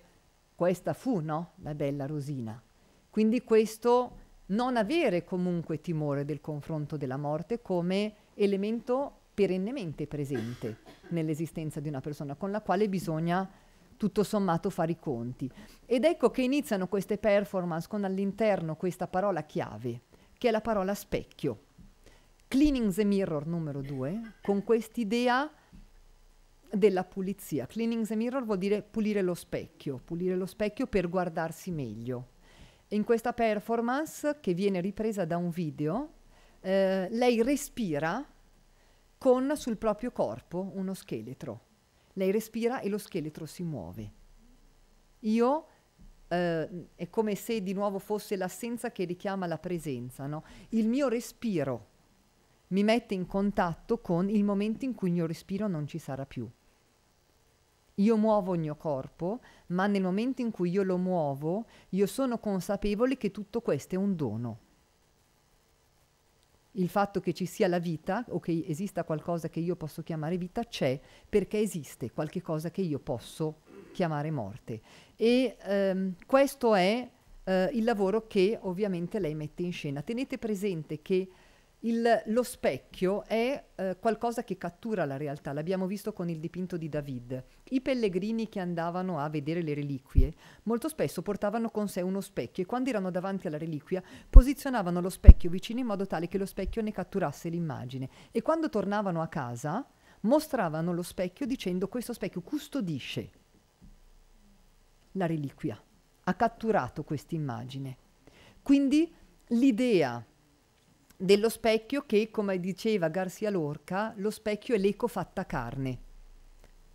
[SPEAKER 1] questa fu, no? La bella Rosina. Quindi questo non avere comunque timore del confronto della morte come elemento perennemente presente nell'esistenza di una persona con la quale bisogna tutto sommato fare i conti. Ed ecco che iniziano queste performance con all'interno questa parola chiave, che è la parola specchio. Cleaning the Mirror numero due, con quest'idea della pulizia. Cleaning the Mirror vuol dire pulire lo specchio, pulire lo specchio per guardarsi meglio. In questa performance, che viene ripresa da un video, eh, lei respira con sul proprio corpo uno scheletro lei respira e lo scheletro si muove. Io eh, è come se di nuovo fosse l'assenza che richiama la presenza, no? Il mio respiro mi mette in contatto con il momento in cui il mio respiro non ci sarà più. Io muovo il mio corpo, ma nel momento in cui io lo muovo, io sono consapevole che tutto questo è un dono il fatto che ci sia la vita o che esista qualcosa che io posso chiamare vita c'è perché esiste qualche cosa che io posso chiamare morte. E ehm, questo è eh, il lavoro che ovviamente lei mette in scena. Tenete presente che il, lo specchio è eh, qualcosa che cattura la realtà, l'abbiamo visto con il dipinto di David. I pellegrini che andavano a vedere le reliquie molto spesso portavano con sé uno specchio e quando erano davanti alla reliquia posizionavano lo specchio vicino in modo tale che lo specchio ne catturasse l'immagine e quando tornavano a casa mostravano lo specchio dicendo questo specchio custodisce la reliquia, ha catturato questa immagine. Quindi l'idea dello specchio che, come diceva Garcia Lorca, lo specchio è l'eco fatta carne.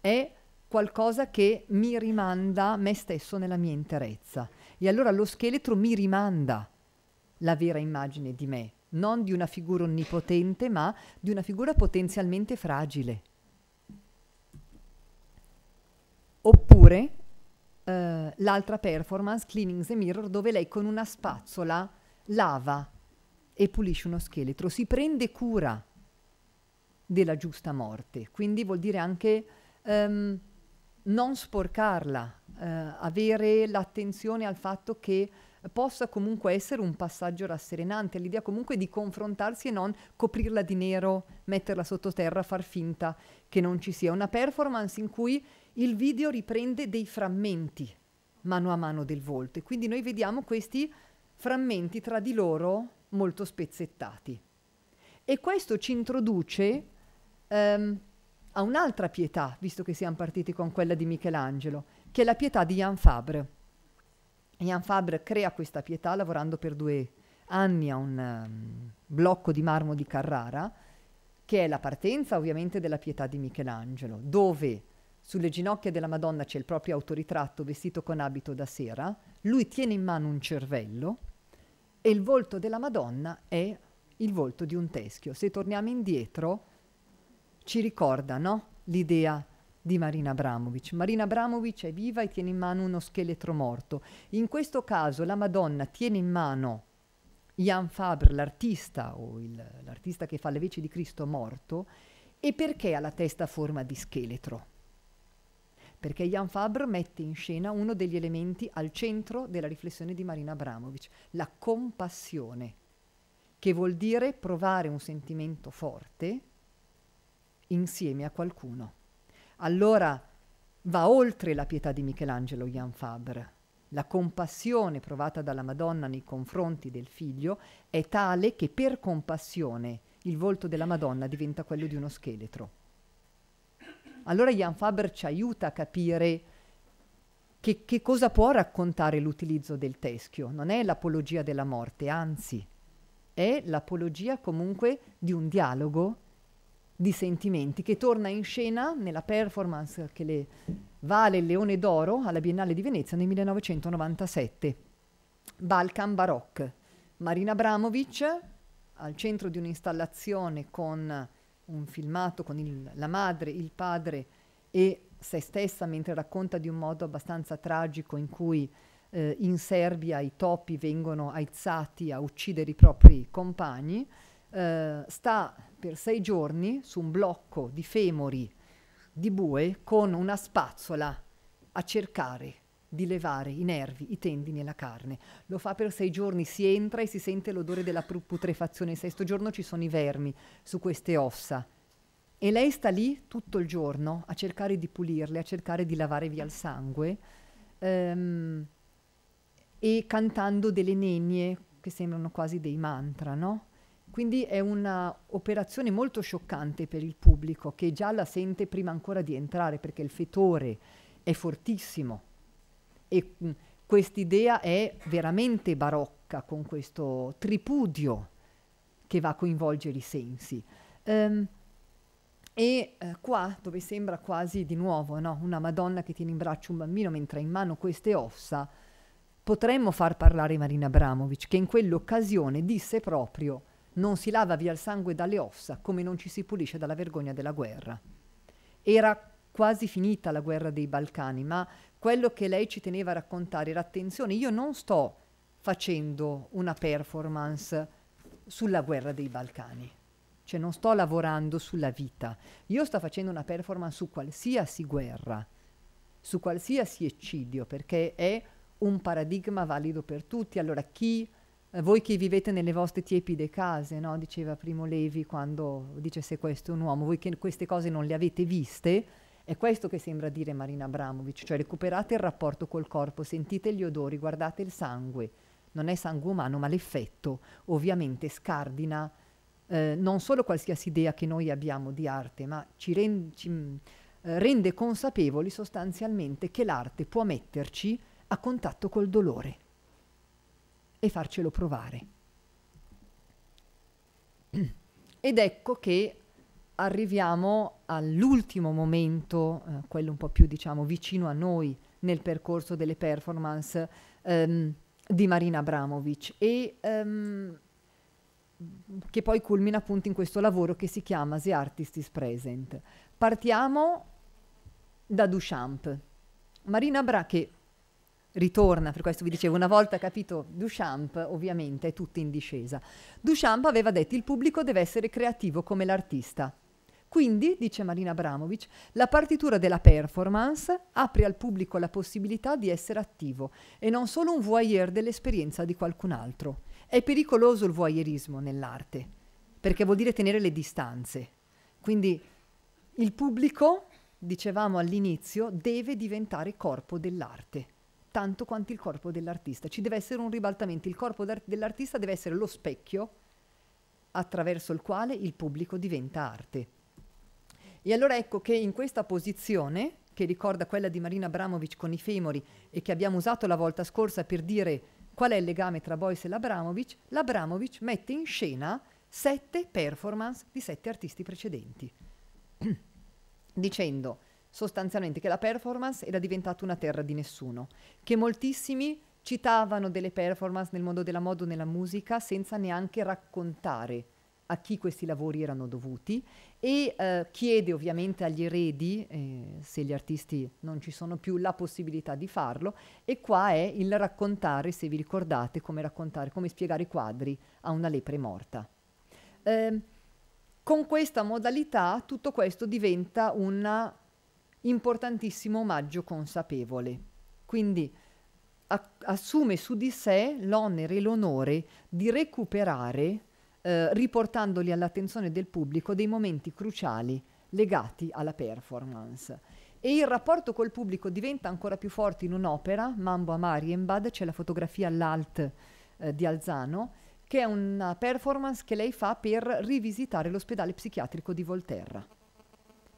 [SPEAKER 1] È qualcosa che mi rimanda me stesso nella mia interezza. E allora lo scheletro mi rimanda la vera immagine di me, non di una figura onnipotente, ma di una figura potenzialmente fragile. Oppure eh, l'altra performance, Cleaning the Mirror, dove lei con una spazzola lava e pulisce uno scheletro, si prende cura della giusta morte, quindi vuol dire anche um, non sporcarla, uh, avere l'attenzione al fatto che possa comunque essere un passaggio rasserenante, l'idea comunque di confrontarsi e non coprirla di nero, metterla sottoterra, far finta che non ci sia. Una performance in cui il video riprende dei frammenti mano a mano del volto e quindi noi vediamo questi frammenti tra di loro molto spezzettati. E questo ci introduce ehm, a un'altra pietà, visto che siamo partiti con quella di Michelangelo, che è la pietà di Jan Fabre. Jan Fabre crea questa pietà lavorando per due anni a un um, blocco di marmo di Carrara, che è la partenza ovviamente della pietà di Michelangelo, dove sulle ginocchia della Madonna c'è il proprio autoritratto vestito con abito da sera, lui tiene in mano un cervello e il volto della Madonna è il volto di un teschio. Se torniamo indietro, ci ricorda no? l'idea di Marina Abramovic. Marina Abramovic è viva e tiene in mano uno scheletro morto. In questo caso la Madonna tiene in mano Jan Fabre, l'artista o il, l'artista che fa le veci di Cristo morto, e perché ha la testa a forma di scheletro? perché Jan Fabre mette in scena uno degli elementi al centro della riflessione di Marina Abramovic, la compassione, che vuol dire provare un sentimento forte insieme a qualcuno. Allora va oltre la pietà di Michelangelo Jan Fabre. La compassione provata dalla Madonna nei confronti del figlio è tale che per compassione il volto della Madonna diventa quello di uno scheletro allora Jan Faber ci aiuta a capire che, che cosa può raccontare l'utilizzo del teschio. Non è l'apologia della morte, anzi, è l'apologia comunque di un dialogo di sentimenti che torna in scena nella performance che le vale il Leone d'Oro alla Biennale di Venezia nel 1997. Balkan Baroque. Marina Abramovic al centro di un'installazione con un filmato con il, la madre, il padre e se stessa mentre racconta di un modo abbastanza tragico in cui eh, in Serbia i topi vengono aizzati a uccidere i propri compagni, eh, sta per sei giorni su un blocco di femori di bue con una spazzola a cercare di levare i nervi, i tendini e la carne. Lo fa per sei giorni, si entra e si sente l'odore della putrefazione. Il sesto giorno ci sono i vermi su queste ossa. E lei sta lì tutto il giorno a cercare di pulirle, a cercare di lavare via il sangue ehm, e cantando delle nenie che sembrano quasi dei mantra, no? Quindi è un'operazione molto scioccante per il pubblico che già la sente prima ancora di entrare perché il fetore è fortissimo e quest'idea è veramente barocca con questo tripudio che va a coinvolgere i sensi. Um, e eh, qua, dove sembra quasi di nuovo no? una Madonna che tiene in braccio un bambino mentre ha in mano queste ossa, potremmo far parlare Marina Abramovic, che in quell'occasione disse proprio non si lava via il sangue dalle ossa come non ci si pulisce dalla vergogna della guerra. Era quasi finita la guerra dei Balcani, ma quello che lei ci teneva a raccontare era attenzione, io non sto facendo una performance sulla guerra dei Balcani, cioè non sto lavorando sulla vita, io sto facendo una performance su qualsiasi guerra, su qualsiasi eccidio, perché è un paradigma valido per tutti. Allora chi eh, voi che vivete nelle vostre tiepide case, no? diceva Primo Levi quando dice se questo è un uomo, voi che queste cose non le avete viste, è questo che sembra dire Marina Abramovic, cioè recuperate il rapporto col corpo, sentite gli odori, guardate il sangue. Non è sangue umano, ma l'effetto ovviamente scardina eh, non solo qualsiasi idea che noi abbiamo di arte, ma ci, rend- ci mm, eh, rende consapevoli sostanzialmente che l'arte può metterci a contatto col dolore e farcelo provare. <clears throat> Ed ecco che arriviamo all'ultimo momento, eh, quello un po' più diciamo vicino a noi nel percorso delle performance ehm, di Marina Abramovic e ehm, che poi culmina appunto in questo lavoro che si chiama The Artist is Present. Partiamo da Duchamp. Marina Bra che ritorna, per questo vi dicevo, una volta capito Duchamp, ovviamente è tutto in discesa. Duchamp aveva detto il pubblico deve essere creativo come l'artista. Quindi, dice Marina Abramovic, la partitura della performance apre al pubblico la possibilità di essere attivo e non solo un voyeur dell'esperienza di qualcun altro. È pericoloso il voyeurismo nell'arte, perché vuol dire tenere le distanze. Quindi il pubblico, dicevamo all'inizio, deve diventare corpo dell'arte, tanto quanto il corpo dell'artista. Ci deve essere un ribaltamento, il corpo dell'artista deve essere lo specchio attraverso il quale il pubblico diventa arte. E allora ecco che in questa posizione, che ricorda quella di Marina Abramovic con i femori e che abbiamo usato la volta scorsa per dire qual è il legame tra Boyce e l'Abramovic, l'Abramovic mette in scena sette performance di sette artisti precedenti, <clears throat> dicendo sostanzialmente che la performance era diventata una terra di nessuno, che moltissimi citavano delle performance nel mondo della moda o nella musica senza neanche raccontare a chi questi lavori erano dovuti e eh, chiede ovviamente agli eredi, eh, se gli artisti non ci sono più, la possibilità di farlo e qua è il raccontare, se vi ricordate, come raccontare, come spiegare i quadri a una lepre morta. Eh, con questa modalità tutto questo diventa un importantissimo omaggio consapevole. Quindi a- assume su di sé l'onere e l'onore di recuperare eh, riportandoli all'attenzione del pubblico dei momenti cruciali legati alla performance. E il rapporto col pubblico diventa ancora più forte in un'opera, Mambo a Marienbad, c'è la fotografia all'alt eh, di Alzano, che è una performance che lei fa per rivisitare l'ospedale psichiatrico di Volterra.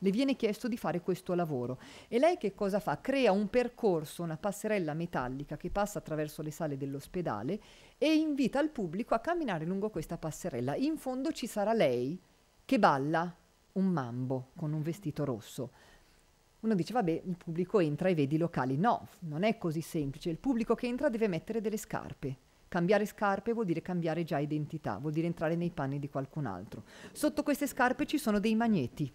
[SPEAKER 1] Le viene chiesto di fare questo lavoro e lei che cosa fa? Crea un percorso, una passerella metallica che passa attraverso le sale dell'ospedale e invita il pubblico a camminare lungo questa passerella. In fondo ci sarà lei che balla un mambo con un vestito rosso. Uno dice, vabbè, il pubblico entra e vedi i locali. No, non è così semplice. Il pubblico che entra deve mettere delle scarpe. Cambiare scarpe vuol dire cambiare già identità, vuol dire entrare nei panni di qualcun altro. Sotto queste scarpe ci sono dei magneti.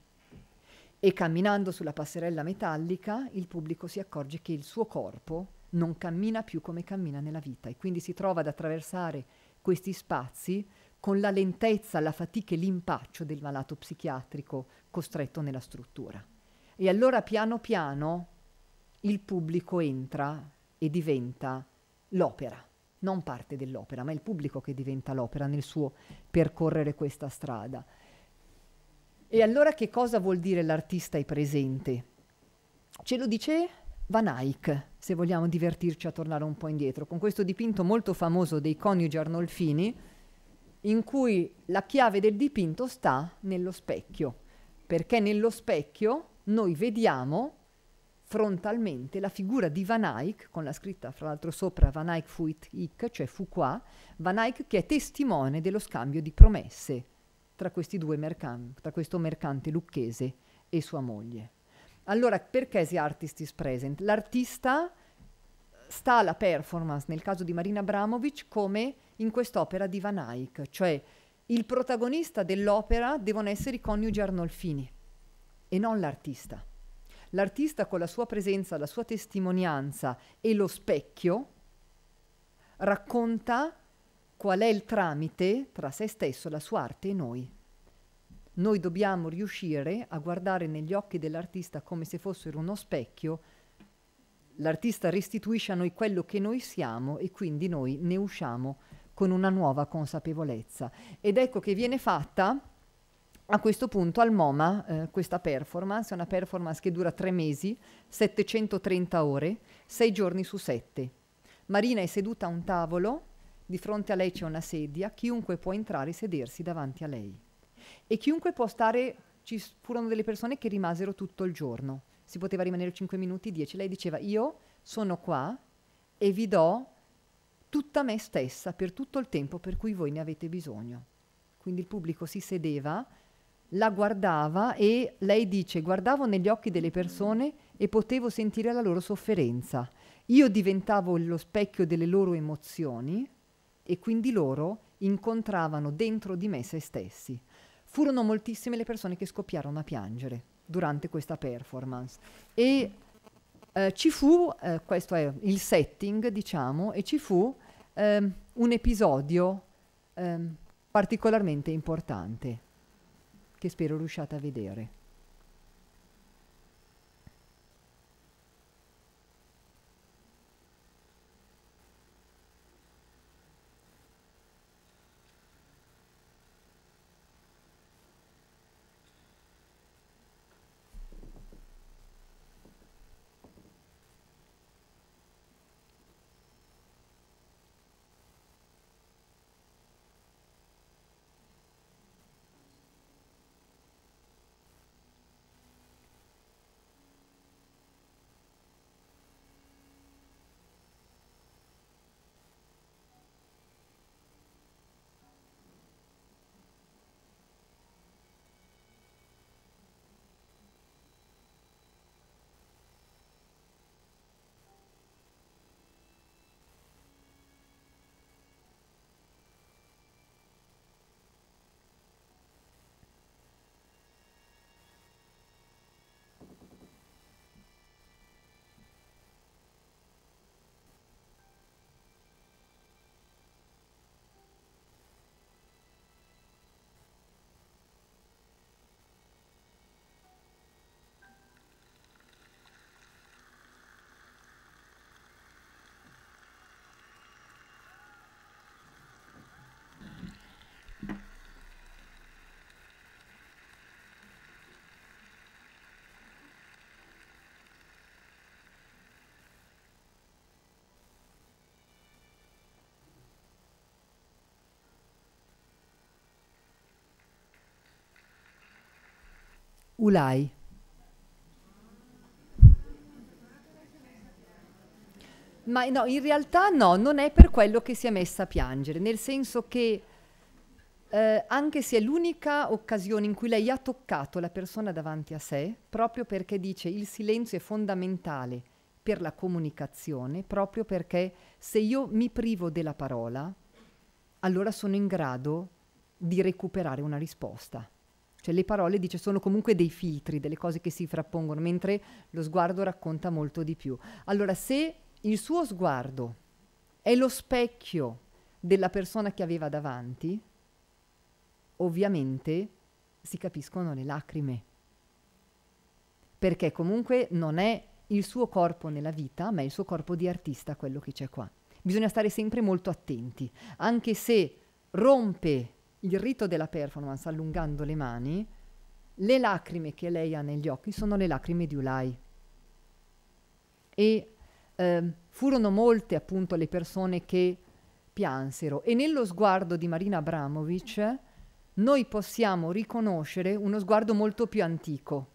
[SPEAKER 1] E camminando sulla passerella metallica, il pubblico si accorge che il suo corpo non cammina più come cammina nella vita e quindi si trova ad attraversare questi spazi con la lentezza, la fatica e l'impaccio del malato psichiatrico costretto nella struttura. E allora piano piano il pubblico entra e diventa l'opera, non parte dell'opera, ma il pubblico che diventa l'opera nel suo percorrere questa strada. E allora che cosa vuol dire l'artista è presente? Ce lo dice Van Eyck, se vogliamo divertirci a tornare un po' indietro, con questo dipinto molto famoso dei coniugi Arnolfini, in cui la chiave del dipinto sta nello specchio, perché nello specchio noi vediamo frontalmente la figura di Van Eyck, con la scritta fra l'altro sopra Van Eyck fu ik, cioè fu qua, Van Eyck che è testimone dello scambio di promesse tra questi due mercanti, tra questo mercante lucchese e sua moglie. Allora, perché The Artist is Present? L'artista sta alla performance, nel caso di Marina Abramovic, come in quest'opera di Van Eyck, cioè il protagonista dell'opera devono essere i coniugi Arnolfini e non l'artista. L'artista con la sua presenza, la sua testimonianza e lo specchio racconta qual è il tramite tra se stesso, la sua arte e noi. Noi dobbiamo riuscire a guardare negli occhi dell'artista come se fossero uno specchio. L'artista restituisce a noi quello che noi siamo e quindi noi ne usciamo con una nuova consapevolezza. Ed ecco che viene fatta a questo punto al MoMA eh, questa performance, una performance che dura tre mesi, 730 ore, sei giorni su sette. Marina è seduta a un tavolo, di fronte a lei c'è una sedia, chiunque può entrare e sedersi davanti a lei e chiunque può stare, ci furono delle persone che rimasero tutto il giorno, si poteva rimanere 5 minuti, 10, lei diceva io sono qua e vi do tutta me stessa per tutto il tempo per cui voi ne avete bisogno. Quindi il pubblico si sedeva, la guardava e lei dice guardavo negli occhi delle persone e potevo sentire la loro sofferenza. Io diventavo lo specchio delle loro emozioni e quindi loro incontravano dentro di me se stessi furono moltissime le persone che scoppiarono a piangere durante questa performance e eh, ci fu, eh, questo è il setting diciamo, e ci fu eh, un episodio ehm, particolarmente importante che spero riusciate a vedere. Ulai. Ma no, in realtà no, non è per quello che si è messa a piangere, nel senso che eh, anche se è l'unica occasione in cui lei ha toccato la persona davanti a sé, proprio perché dice il silenzio è fondamentale per la comunicazione, proprio perché se io mi privo della parola, allora sono in grado di recuperare una risposta. Cioè le parole dice sono comunque dei filtri, delle cose che si frappongono, mentre lo sguardo racconta molto di più. Allora se il suo sguardo è lo specchio della persona che aveva davanti, ovviamente si capiscono le lacrime. Perché comunque non è il suo corpo nella vita, ma è il suo corpo di artista quello che c'è qua. Bisogna stare sempre molto attenti, anche se rompe il rito della performance allungando le mani, le lacrime che lei ha negli occhi sono le lacrime di Ulai. E eh, furono molte appunto le persone che piansero e nello sguardo di Marina Abramovic noi possiamo riconoscere uno sguardo molto più antico,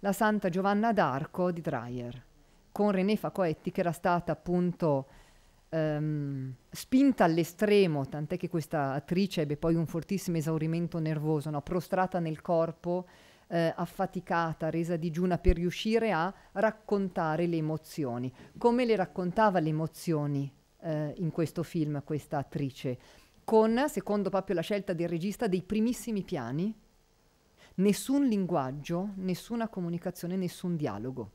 [SPEAKER 1] la Santa Giovanna d'Arco di Dreyer, con René Facoetti che era stata appunto ehm, spinta all'estremo, tant'è che questa attrice ebbe poi un fortissimo esaurimento nervoso, no? prostrata nel corpo, eh, affaticata, resa digiuna per riuscire a raccontare le emozioni. Come le raccontava le emozioni eh, in questo film questa attrice? Con, secondo proprio la scelta del regista, dei primissimi piani, nessun linguaggio, nessuna comunicazione, nessun dialogo.